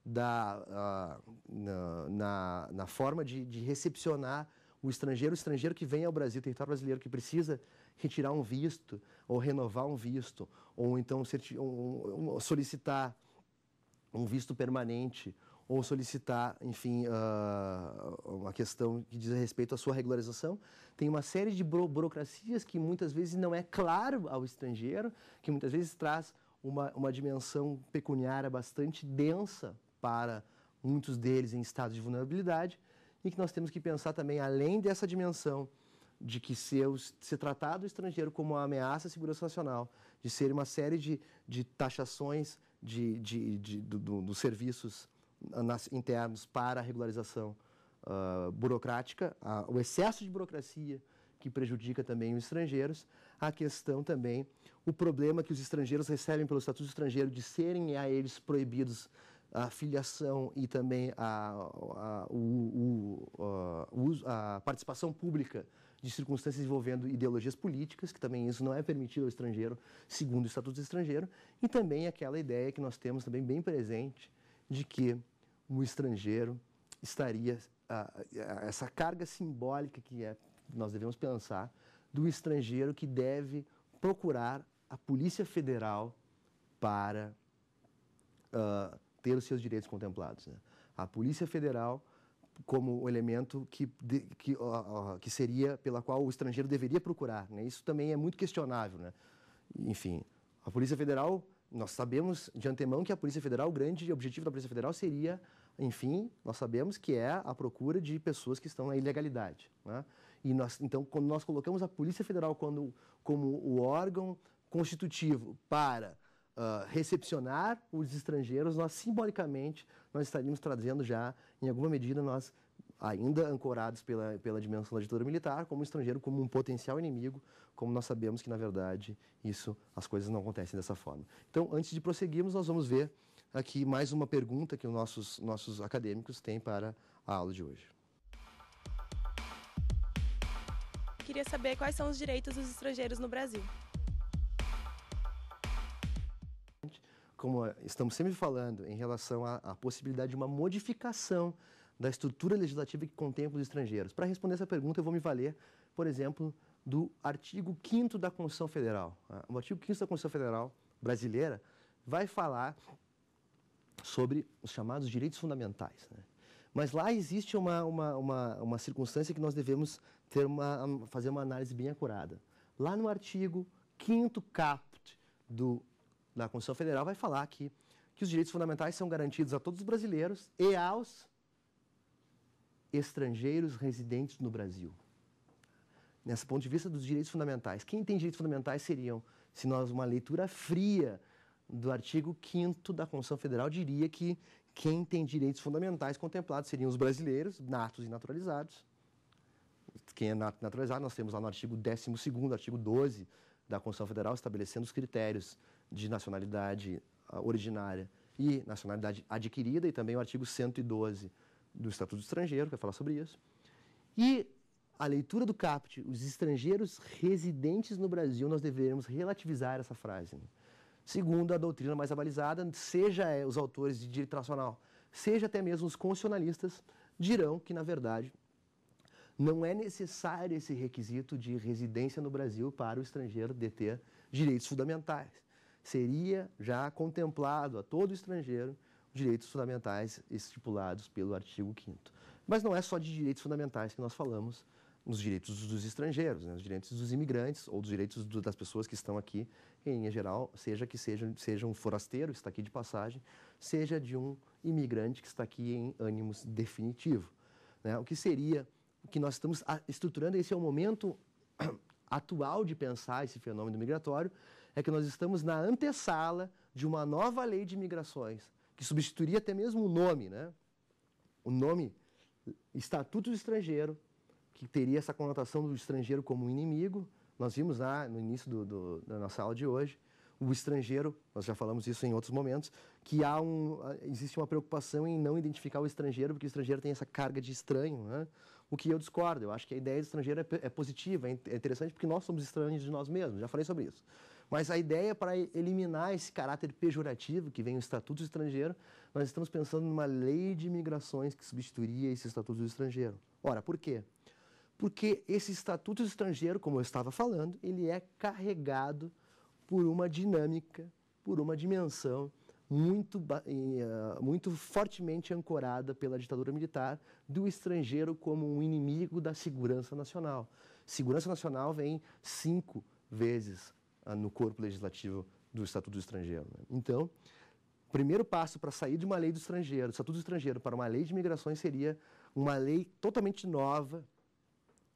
da, ah, na, na, na, forma de, de recepcionar o estrangeiro, o estrangeiro que vem ao Brasil, território brasileiro, que precisa retirar um visto, ou renovar um visto, ou então um, um, solicitar um visto permanente, ou solicitar, enfim, uh, uma questão que diz respeito à sua regularização. Tem uma série de burocracias que muitas vezes não é claro ao estrangeiro, que muitas vezes traz uma, uma dimensão pecuniária bastante densa para muitos deles em estado de vulnerabilidade e que nós temos que pensar também além dessa dimensão de que ser, ser tratado o estrangeiro como uma ameaça à segurança nacional, de ser uma série de, de taxações de, de, de do, do, dos serviços internos para a regularização uh, burocrática, a, o excesso de burocracia que prejudica também os estrangeiros, a questão também, o problema que os estrangeiros recebem pelo Estatuto Estrangeiro de serem a eles proibidos a filiação e também a, a, o, o, a, a participação pública de circunstâncias envolvendo ideologias políticas, que também isso não é permitido ao estrangeiro, segundo o Estatuto do Estrangeiro, e também aquela ideia que nós temos também bem presente de que o estrangeiro estaria, essa carga simbólica que é, nós devemos pensar, do estrangeiro que deve procurar a Polícia Federal para uh, ter os seus direitos contemplados. Né? A Polícia Federal como o elemento que, de, que, ó, ó, que seria pela qual o estrangeiro deveria procurar. Né? Isso também é muito questionável. Né? Enfim, a Polícia Federal, nós sabemos de antemão que a Polícia Federal, o grande objetivo da Polícia Federal seria, enfim, nós sabemos que é a procura de pessoas que estão na ilegalidade. Né? E nós, então, quando nós colocamos a Polícia Federal quando, como o órgão constitutivo para ah, recepcionar os estrangeiros, nós simbolicamente nós estaríamos trazendo já, em alguma medida, nós ainda ancorados pela, pela dimensão da ditadura militar, como estrangeiro, como um potencial inimigo, como nós sabemos que, na verdade, isso, as coisas não acontecem dessa forma. Então, antes de prosseguirmos, nós vamos ver aqui mais uma pergunta que os nossos, nossos acadêmicos têm para a aula de hoje. Queria saber quais são os direitos dos estrangeiros no Brasil. como estamos sempre falando, em relação à, à possibilidade de uma modificação da estrutura legislativa que contempla os estrangeiros. Para responder essa pergunta, eu vou me valer, por exemplo, do artigo 5 da Constituição Federal. Ah, o artigo 5 da Constituição Federal brasileira vai falar sobre os chamados direitos fundamentais. Né? Mas lá existe uma, uma, uma, uma, circunstância que nós devemos ter uma, fazer uma análise bem acurada. Lá no artigo 5 caput do na Constituição Federal vai falar que, que os direitos fundamentais são garantidos a todos os brasileiros e aos estrangeiros residentes no Brasil. Nesse ponto de vista dos direitos fundamentais. Quem tem direitos fundamentais seriam, se nós uma leitura fria do artigo 5 da Constituição Federal diria que quem tem direitos fundamentais contemplados seriam os brasileiros, natos e naturalizados. Quem é nato e naturalizado, nós temos lá no artigo 12 artigo 12 da Constituição Federal, estabelecendo os critérios de nacionalidade ah, originária e nacionalidade adquirida, e também o artigo 112 do Estatuto do Estrangeiro, que vai falar sobre isso. E a leitura do CAPT, os estrangeiros residentes no Brasil, nós deveremos relativizar essa frase. Né? Segundo a doutrina mais avalizada, seja eh, os autores de direito nacional, seja até mesmo os constitucionalistas, dirão que, na verdade, não é necessário esse requisito de residência no Brasil para o estrangeiro deter direitos fundamentais seria já contemplado a todo estrangeiro direitos fundamentais estipulados pelo artigo 5 Mas não é só de direitos fundamentais que nós falamos nos direitos dos estrangeiros, né? direitos dos imigrantes ou dos direitos do, das pessoas que estão aqui, em linha geral, seja que seja, seja um forasteiro que está aqui de passagem, seja de um imigrante que está aqui em ânimos definitivo. Né? O que seria, o que nós estamos estruturando, esse é o momento atual de pensar esse fenômeno migratório, é que nós estamos na antessala de uma nova lei de migrações, que substituiria até mesmo o nome, né? O nome Estatuto do Estrangeiro, que teria essa conotação do estrangeiro como inimigo. Nós vimos lá no início do, do, da nossa aula de hoje, o estrangeiro, nós já falamos isso em outros momentos, que há um, existe uma preocupação em não identificar o estrangeiro, porque o estrangeiro tem essa carga de estranho, né? o que eu discordo. Eu acho que a ideia do estrangeiro é, é positiva, é interessante, porque nós somos estranhos de nós mesmos, já falei sobre isso. Mas a ideia é para eliminar esse caráter pejorativo que vem o Estatuto do Estrangeiro, nós estamos pensando numa lei de imigrações que substituiria esse Estatuto do Estrangeiro. Ora, por quê? Porque esse Estatuto do Estrangeiro, como eu estava falando, ele é carregado por uma dinâmica, por uma dimensão muito, ah, muito fortemente ancorada pela ditadura militar do estrangeiro como um inimigo da segurança nacional. Segurança nacional vem cinco vezes ah, no corpo legislativo do Estatuto do Estrangeiro. Né? Então, primeiro passo para sair de uma lei do estrangeiro, do Estatuto do Estrangeiro, para uma lei de migrações seria uma lei totalmente nova.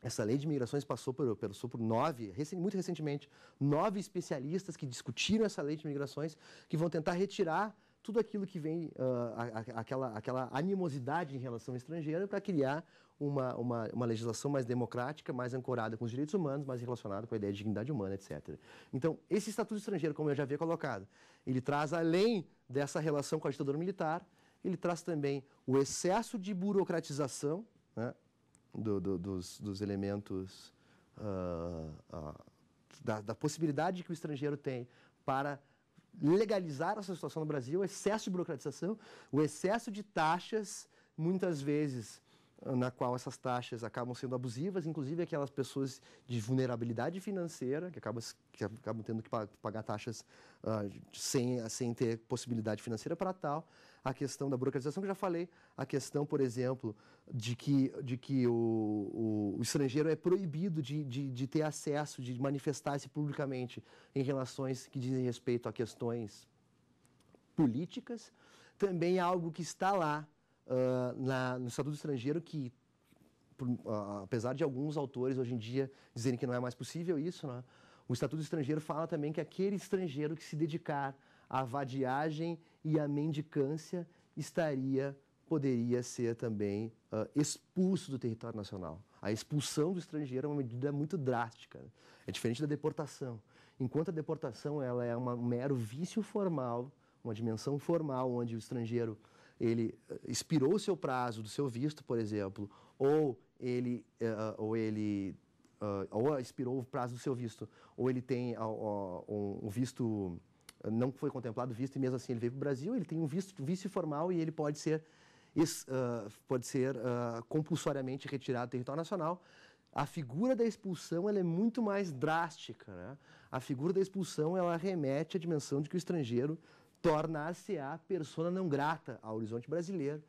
Essa lei de migrações passou por, pelo por nove, muito recentemente, nove especialistas que discutiram essa lei de migrações, que vão tentar retirar tudo aquilo que vem, uh, a, a, aquela, aquela animosidade em relação ao estrangeiro, para criar uma, uma, uma, legislação mais democrática, mais ancorada com os direitos humanos, mais relacionada com a ideia de dignidade humana, etc. Então, esse Estatuto Estrangeiro, como eu já havia colocado, ele traz, além dessa relação com a ditadura militar, ele traz também o excesso de burocratização né, do, do, dos, dos, elementos, uh, uh, da, da possibilidade que o estrangeiro tem para legalizar essa situação no Brasil, o excesso de burocratização, o excesso de taxas, muitas vezes na qual essas taxas acabam sendo abusivas, inclusive aquelas pessoas de vulnerabilidade financeira, que acabam, que acabam tendo que pagar taxas uh, sem, sem ter possibilidade financeira para tal a questão da burocratização que eu já falei, a questão, por exemplo, de que, de que o, o, estrangeiro é proibido de, de, de ter acesso, de manifestar-se publicamente em relações que dizem respeito a questões políticas, também é algo que está lá uh, na, no Estatuto do Estrangeiro que por, uh, apesar de alguns autores hoje em dia dizerem que não é mais possível isso, né? o Estatuto do Estrangeiro fala também que aquele estrangeiro que se dedicar a vadiagem e a mendicância estaria poderia ser também uh, expulso do território nacional. A expulsão do estrangeiro é uma medida muito drástica, né? é diferente da deportação. Enquanto a deportação ela é uma, um mero vício formal, uma dimensão formal onde o estrangeiro ele ah, expirou o seu prazo do seu visto, por exemplo, ou ele uh, ou ele ou expirou o prazo do seu visto, ou ele tem um visto não foi contemplado visto e mesmo assim ele veio para o Brasil, ele tem um visto, visto formal e ele pode ser, uh, pode ser uh, compulsoriamente retirado do território nacional. A figura da expulsão ela é muito mais drástica. Né? A figura da expulsão ela remete à dimensão de que o estrangeiro torna-se a persona não grata ao horizonte brasileiro.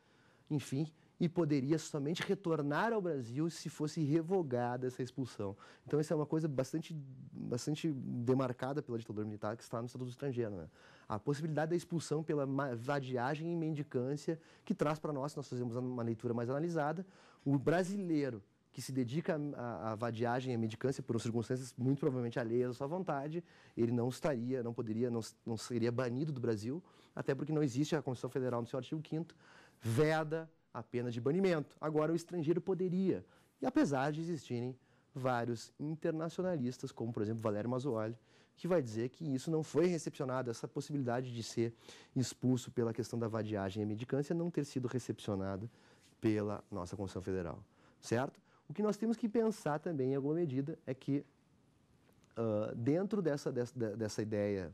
Enfim, e poderia somente retornar ao Brasil se fosse revogada essa expulsão. Então, isso é uma coisa bastante, bastante demarcada pela ditadura militar que está no Estatuto Estrangeiro. Né? A possibilidade da expulsão pela vadiagem e mendicância que traz para nós, nós fazemos uma leitura mais analisada, o brasileiro que se dedica à vadiagem e à mendicância por circunstâncias muito provavelmente alheias à sua vontade, ele não estaria, não poderia, não, não seria banido do Brasil, até porque não existe a Constituição Federal no seu artigo 5 veda a pena de banimento. Agora, o estrangeiro poderia, e apesar de existirem vários internacionalistas, como por exemplo Valério Mazzoli, que vai dizer que isso não foi recepcionado, essa possibilidade de ser expulso pela questão da vadiagem e medicância não ter sido recepcionada pela nossa Constituição Federal, certo? O que nós temos que pensar também, em alguma medida, é que uh, dentro dessa, dessa, dessa ideia,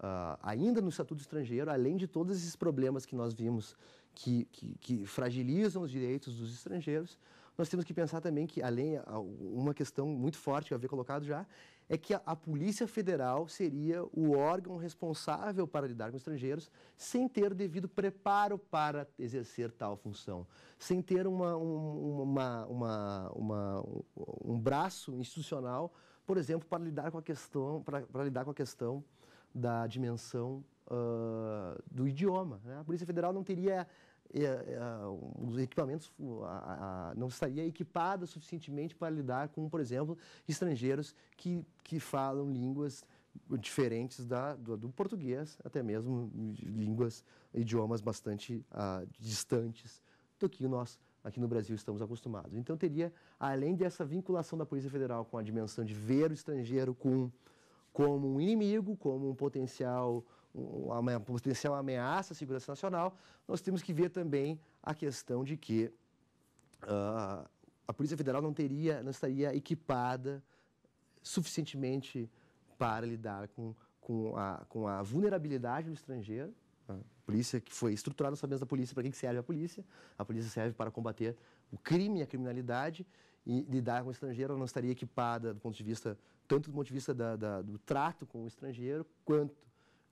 uh, ainda no Estatuto Estrangeiro, além de todos esses problemas que nós vimos que, que, que, fragilizam os direitos dos estrangeiros, nós temos que pensar também que, além, uma questão muito forte que eu havia colocado já, é que a, a Polícia Federal seria o órgão responsável para lidar com estrangeiros sem ter devido preparo para exercer tal função, sem ter uma, um, uma, uma, uma um braço institucional, por exemplo, para lidar com a questão, para, para lidar com a questão da dimensão Uh, do idioma. Né? A Polícia Federal não teria é, é, os equipamentos a, a, não estaria equipada suficientemente para lidar com, por exemplo, estrangeiros que, que falam línguas diferentes da, do, do português, até mesmo línguas, idiomas bastante ah, distantes do que nós aqui no Brasil estamos acostumados. Então teria, além dessa vinculação da Polícia Federal com a dimensão de ver o estrangeiro com, como um inimigo, como um potencial uma potencial ameaça à segurança nacional, nós temos que ver também a questão de que uh, a Polícia Federal não teria, não estaria equipada suficientemente para lidar com, com, a, com a vulnerabilidade do estrangeiro. A né? polícia que foi estruturada, nós sabemos da polícia para que serve a polícia. A polícia serve para combater o crime e a criminalidade e lidar com o estrangeiro, ela não estaria equipada do ponto de vista, tanto do ponto de vista da, da, do trato com o estrangeiro, quanto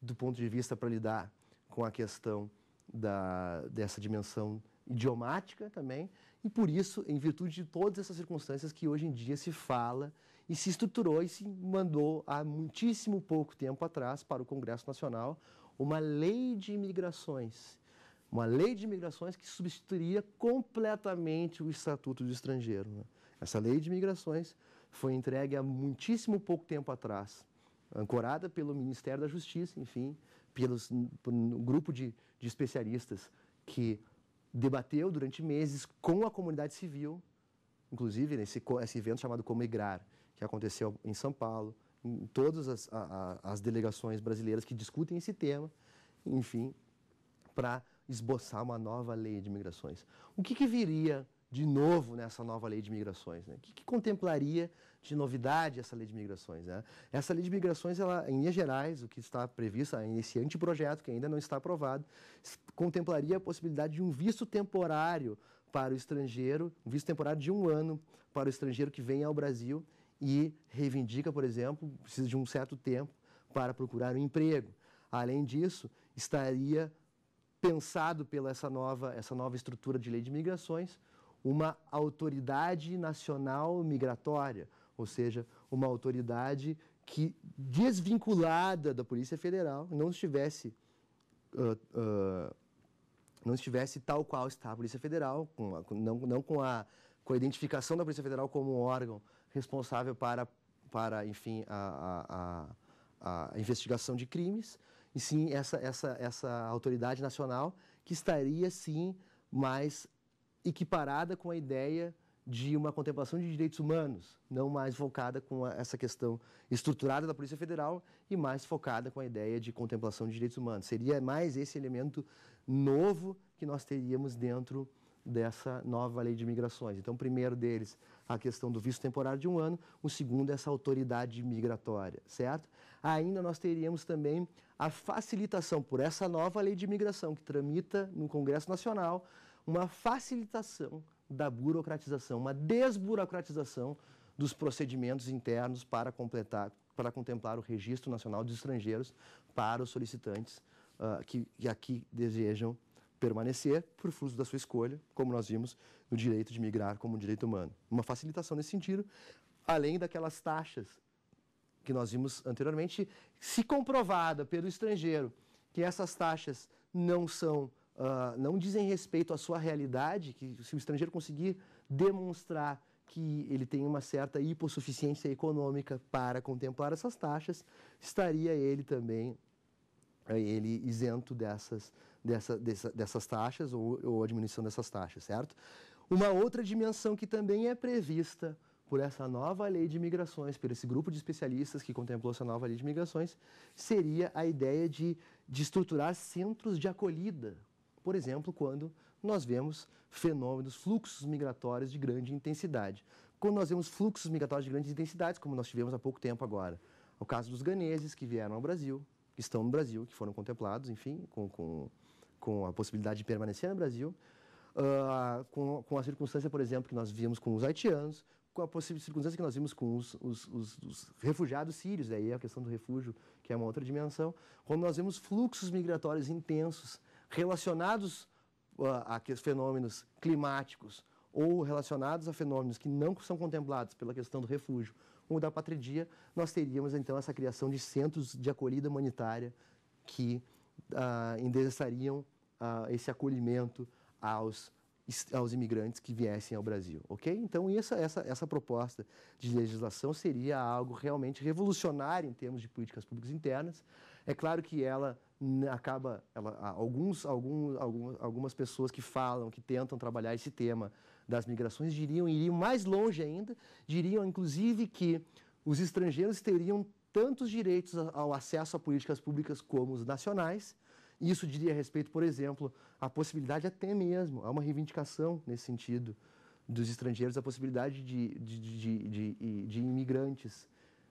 do ponto de vista para lidar com a questão da, dessa dimensão idiomática também, e por isso, em virtude de todas essas circunstâncias que hoje em dia se fala e se estruturou e se mandou há muitíssimo pouco tempo atrás para o Congresso Nacional uma lei de imigrações, uma lei de imigrações que substituiria completamente o Estatuto do Estrangeiro. Né? Essa lei de imigrações foi entregue há muitíssimo pouco tempo atrás ancorada pelo Ministério da Justiça, enfim, pelos, por um grupo de, de especialistas que debateu durante meses com a comunidade civil, inclusive nesse esse evento chamado Migrar, que aconteceu em São Paulo, em todas as, a, a, as delegações brasileiras que discutem esse tema, enfim, para esboçar uma nova lei de migrações. O que, que viria de novo nessa nova lei de migrações. Né? O que, que, contemplaria de novidade essa lei de migrações? Né? Essa lei de migrações, ela, em linhas gerais, o que está previsto nesse anteprojeto, que ainda não está aprovado, contemplaria a possibilidade de um visto temporário para o estrangeiro, um visto temporário de um ano para o estrangeiro que vem ao Brasil e reivindica, por exemplo, precisa de um certo tempo para procurar um emprego. Além disso, estaria pensado pela essa nova, essa nova estrutura de lei de migrações, uma autoridade nacional migratória, ou seja, uma autoridade que desvinculada da Polícia Federal não estivesse uh, uh, não estivesse tal qual está a Polícia Federal, com a, não, não com a com a identificação da Polícia Federal como um órgão responsável para para enfim a, a, a investigação de crimes e sim essa essa essa autoridade nacional que estaria sim mais equiparada com a ideia de uma contemplação de direitos humanos, não mais focada com a, essa questão estruturada da Polícia Federal e mais focada com a ideia de contemplação de direitos humanos. Seria mais esse elemento novo que nós teríamos dentro dessa nova lei de migrações. Então, primeiro deles, a questão do visto temporário de um ano, o segundo, essa autoridade migratória, certo? Ainda nós teríamos também a facilitação por essa nova lei de migração que tramita no Congresso Nacional uma facilitação da burocratização, uma desburocratização dos procedimentos internos para completar, para contemplar o Registro Nacional de Estrangeiros para os solicitantes uh, que, que aqui desejam permanecer por fruto da sua escolha, como nós vimos no direito de migrar como um direito humano. Uma facilitação nesse sentido, além daquelas taxas que nós vimos anteriormente, se comprovada pelo estrangeiro que essas taxas não são uh, não dizem respeito à sua realidade, que se o estrangeiro conseguir demonstrar que ele tem uma certa hipossuficiência econômica para contemplar essas taxas, estaria ele também eh, ele isento dessas, dessa, dessa, dessas taxas ou, ou a diminuição dessas taxas, certo? Uma outra dimensão que também é prevista por essa nova lei de migrações, por esse grupo de especialistas que contemplou essa nova lei de migrações, seria a ideia de, de estruturar centros de acolhida, por exemplo, quando nós vemos fenômenos, fluxos migratórios de grande intensidade. Quando nós vemos fluxos migratórios de grandes intensidades, como nós tivemos há pouco tempo agora, o caso dos ganeses que vieram ao Brasil, que estão no Brasil, que foram contemplados, enfim, com, com, com a possibilidade de permanecer no Brasil, uh, com, com a circunstância, por exemplo, que nós vimos com os haitianos, com a possível circunstância que nós vimos com os, os, os, os, refugiados sírios, daí a questão do refúgio, que é uma outra dimensão, quando nós vemos fluxos migratórios intensos relacionados ah, a, fenômenos climáticos ou relacionados a fenômenos que não são contemplados pela questão do refúgio ou da patridia, nós teríamos então essa criação de centros de acolhida humanitária que ah, endereçariam ah, esse acolhimento aos, aos imigrantes que viessem ao Brasil, ok? Então essa, essa, essa proposta de legislação seria algo realmente revolucionário em termos de políticas públicas internas, é claro que ela acaba, ela, alguns, algumas pessoas que falam, que tentam trabalhar esse tema das migrações, diriam, iriam mais longe ainda, diriam inclusive que os estrangeiros teriam tantos direitos ao acesso a políticas públicas como os nacionais. Isso diria a respeito, por exemplo, à possibilidade até mesmo, há uma reivindicação nesse sentido dos estrangeiros, a possibilidade de, de, de, de, de imigrantes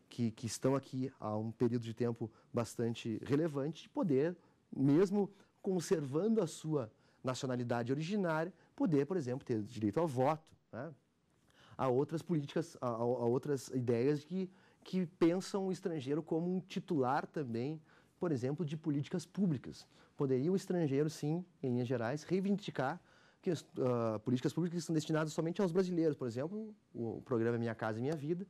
que, que estão aqui há um período de tempo bastante relevante, de poder, mesmo conservando a sua nacionalidade originária, poder, por exemplo, ter direito ao voto. Né? Há outras políticas, há, há outras ideias que, que pensam o estrangeiro como um titular também, por exemplo, de políticas públicas. Poderia o estrangeiro, sim, em linhas Gerais, reivindicar que, uh, políticas públicas que são destinadas somente aos brasileiros. Por exemplo, o, o programa Minha Casa Minha Vida,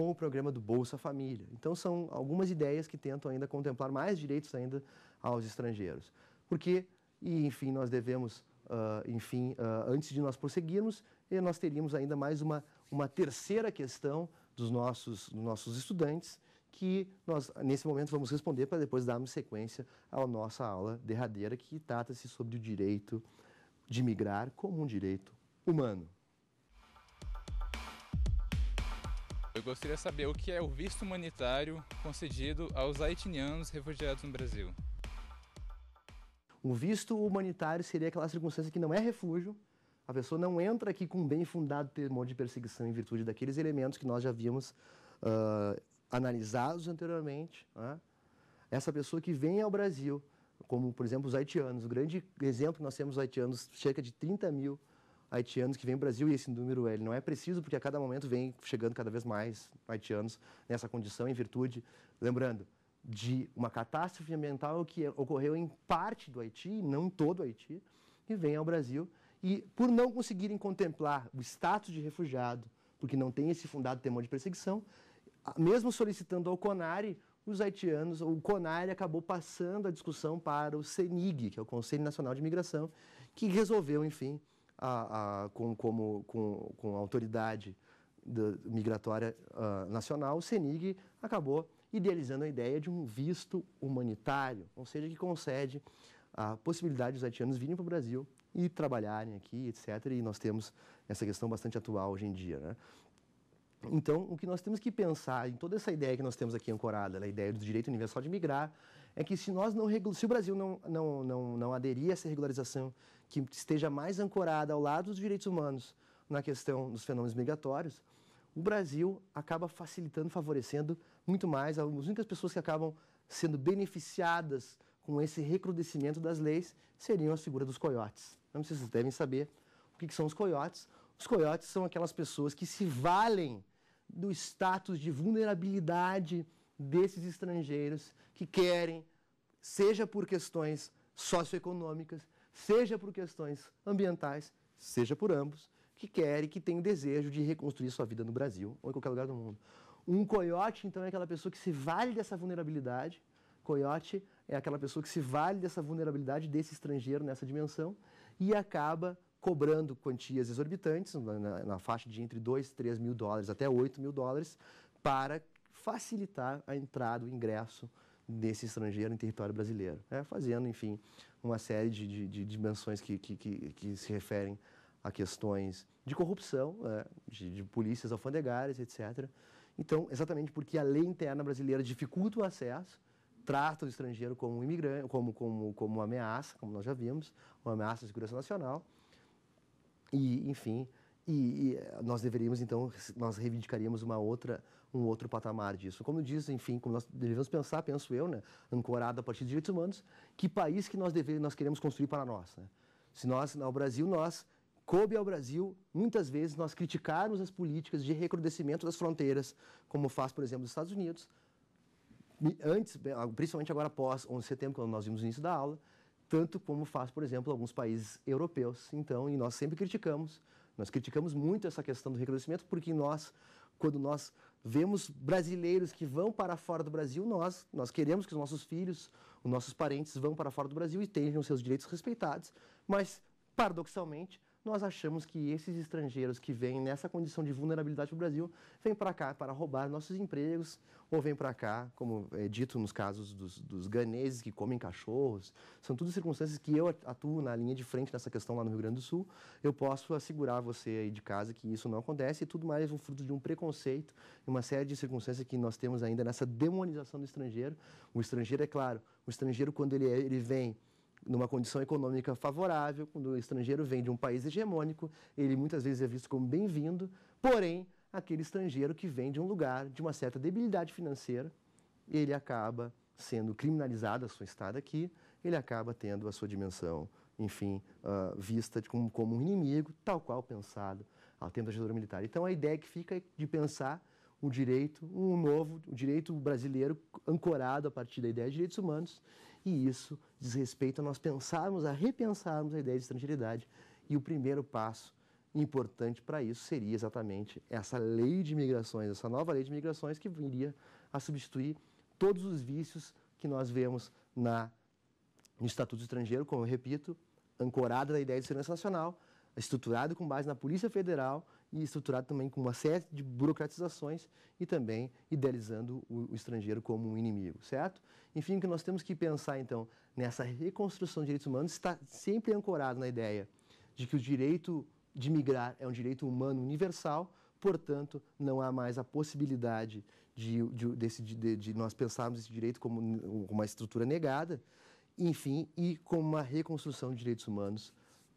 ou o programa do Bolsa Família. Então são algumas ideias que tentam ainda contemplar mais direitos ainda aos estrangeiros. Porque, e enfim, nós devemos, uh, enfim, uh, antes de nós prosseguirmos, eh, nós teríamos ainda mais uma, uma terceira questão dos nossos, dos nossos estudantes, que nós, nesse momento, vamos responder para depois darmos sequência à nossa aula derradeira, que trata-se sobre o direito de migrar como um direito humano. Eu gostaria de saber o que é o visto humanitário concedido aos haitianos refugiados no Brasil. O visto humanitário seria aquela circunstância que não é refúgio, a pessoa não entra aqui com um bem fundado temor de perseguição em virtude daqueles elementos que nós já havíamos uh, analisados anteriormente. Né? Essa pessoa que vem ao Brasil, como por exemplo os haitianos, o grande exemplo que nós temos os haitianos, cerca de 30 mil haitianos que vêm ao Brasil e esse número ele não é preciso porque a cada momento vem chegando cada vez mais haitianos nessa condição em virtude, lembrando, de uma catástrofe ambiental que ocorreu em parte do Haiti, não em todo o Haiti, e vem ao Brasil e por não conseguirem contemplar o status de refugiado, porque não tem esse fundado temor de perseguição, mesmo solicitando ao CONARE, os haitianos, o CONARE acabou passando a discussão para o CENIG, que é o Conselho Nacional de Migração, que resolveu, enfim, a, a, com, como, com, com a autoridade migratória uh, nacional, o CENIG acabou idealizando a ideia de um visto humanitário, ou seja, que concede a possibilidade dos haitianos virem para o Brasil e trabalharem aqui, etc. E nós temos essa questão bastante atual hoje em dia. Né? Então, o que nós temos que pensar em toda essa ideia que nós temos aqui ancorada, né, a ideia do direito universal de migrar, é que se nós não se o Brasil não, não, não, não aderir a essa regularização que esteja mais ancorada ao lado dos direitos humanos na questão dos fenômenos migratórios, o Brasil acaba facilitando, favorecendo muito mais as únicas pessoas que acabam sendo beneficiadas com esse recrudescimento das leis seriam as figuras dos coiotes. Não sei se vocês devem saber o que, que são os coiotes. Os coiotes são aquelas pessoas que se valem do status de vulnerabilidade desses estrangeiros que querem, seja por questões socioeconômicas, seja por questões ambientais, seja por ambos, que querem, que têm o desejo de reconstruir sua vida no Brasil ou em qualquer lugar do mundo. Um coiote, então, é aquela pessoa que se vale dessa vulnerabilidade. Coiote é aquela pessoa que se vale dessa vulnerabilidade desse estrangeiro nessa dimensão e acaba cobrando quantias exorbitantes, na, na faixa de entre 2, 3 mil dólares até 8 mil dólares, para facilitar a entrada, o ingresso desse estrangeiro em território brasileiro, né? fazendo, enfim, uma série de, de, de dimensões que, que, que, que, se referem a questões de corrupção, né? de, de polícias alfandegárias, etc. Então, exatamente porque a lei interna brasileira dificulta o acesso, trata o estrangeiro como um imigrante, como, como, como uma ameaça, como nós já vimos, uma ameaça à segurança nacional. E, enfim, e, e, eh, nós deveríamos, então, nós reivindicaríamos uma outra, um outro patamar disso. Como diz, enfim, como nós devemos pensar, penso eu, né, ancorado a partir de direitos humanos, que país que nós, devemos nós queremos construir para nós. Né? Se nós, no Brasil, nós, coube ao Brasil, muitas vezes, nós criticarmos as políticas de recrudescimento das fronteiras, como faz, por exemplo, os Estados Unidos, antes, principalmente agora após 11 de setembro, quando nós vimos o início da aula, tanto como faz, por exemplo, alguns países europeus. Então, e nós sempre criticamos nós criticamos muito essa questão do reconhecimento porque nós, quando nós vemos brasileiros que vão para fora do Brasil, nós, nós queremos que os nossos filhos, os nossos parentes vão para fora do Brasil e tenham seus direitos respeitados, mas, paradoxalmente, nós achamos que esses estrangeiros que vêm nessa condição de vulnerabilidade para o Brasil vêm para cá para roubar nossos empregos ou vêm para cá, como é dito nos casos dos, dos ganeses que comem cachorros. São tudo circunstâncias que eu atuo na linha de frente nessa questão lá no Rio Grande do Sul. Eu posso assegurar você aí de casa que isso não acontece e tudo mais é um fruto de um preconceito e uma série de circunstâncias que nós temos ainda nessa demonização do estrangeiro. O estrangeiro, é claro, o estrangeiro quando ele, é, ele vem numa condição econômica favorável, quando o estrangeiro vem de um país hegemônico, ele muitas vezes é visto como bem-vindo, porém, aquele estrangeiro que vem de um lugar de uma certa debilidade financeira, ele acaba sendo criminalizado a sua estada aqui, ele acaba tendo a sua dimensão, enfim, uh, vista como, como um inimigo, tal qual pensado ao tempo da ditadura militar. Então, a ideia que fica é de pensar o direito, um novo o direito brasileiro ancorado a partir da ideia de direitos humanos e isso diz respeito a nós pensarmos, a repensarmos a ideia de estrangeiridade. E o primeiro passo importante para isso seria exatamente essa lei de migrações, essa nova lei de migrações que viria a substituir todos os vícios que nós vemos na, no Estatuto Estrangeiro, como eu repito, ancorada na ideia de segurança nacional, estruturado com base na Polícia Federal e estruturado também com uma série de burocratizações e também idealizando o, o, estrangeiro como um inimigo, certo? Enfim, o que nós temos que pensar, então, nessa reconstrução de direitos humanos está sempre ancorado na ideia de que o direito de migrar é um direito humano universal, portanto, não há mais a possibilidade de, de, desse, de, de nós pensarmos esse direito como uma estrutura negada, enfim, e como uma reconstrução de direitos humanos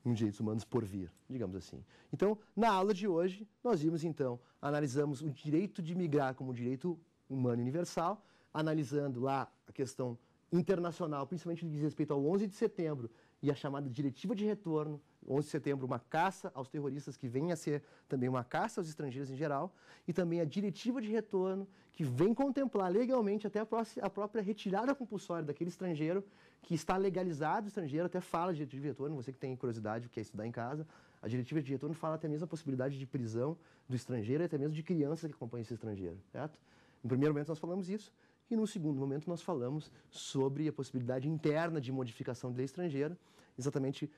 um direitos humanos por vir, digamos assim. Então, na aula de hoje, nós vimos então, analisamos o direito de migrar como direito humano universal, analisando lá a questão internacional, principalmente no que diz respeito ao 11 de setembro e a chamada diretiva de retorno, 11 de setembro, uma caça aos terroristas que vem a ser também uma caça aos estrangeiros em geral, e também a diretiva de retorno que vem contemplar legalmente até a, próxima, a própria retirada compulsória daquele estrangeiro que está legalizado estrangeiro, até fala de diretiva de retorno, você que tem curiosidade, quer estudar em casa, a diretiva de retorno fala até mesmo a possibilidade de prisão do estrangeiro e até mesmo de crianças que acompanham esse estrangeiro, certo? No primeiro momento nós falamos isso, e no segundo momento nós falamos sobre a possibilidade interna de modificação de lei estrangeira, exatamente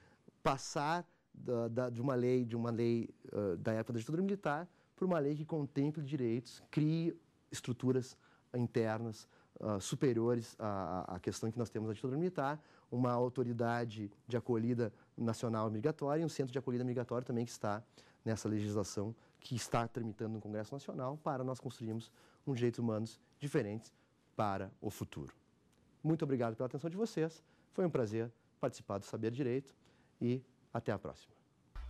passar da, da, de uma lei, de uma lei uh, da época da ditadura militar, para uma lei que contemple direitos, crie estruturas internas ah, superiores à, à, questão que nós temos na ditadura militar, uma autoridade de acolhida nacional migratória e um centro de acolhida migratória também que está nessa legislação que está tramitando no Congresso Nacional para nós construirmos um direitos humanos diferentes para o futuro. Muito obrigado pela atenção de vocês. Foi um prazer participar do Saber Direito e até a próxima.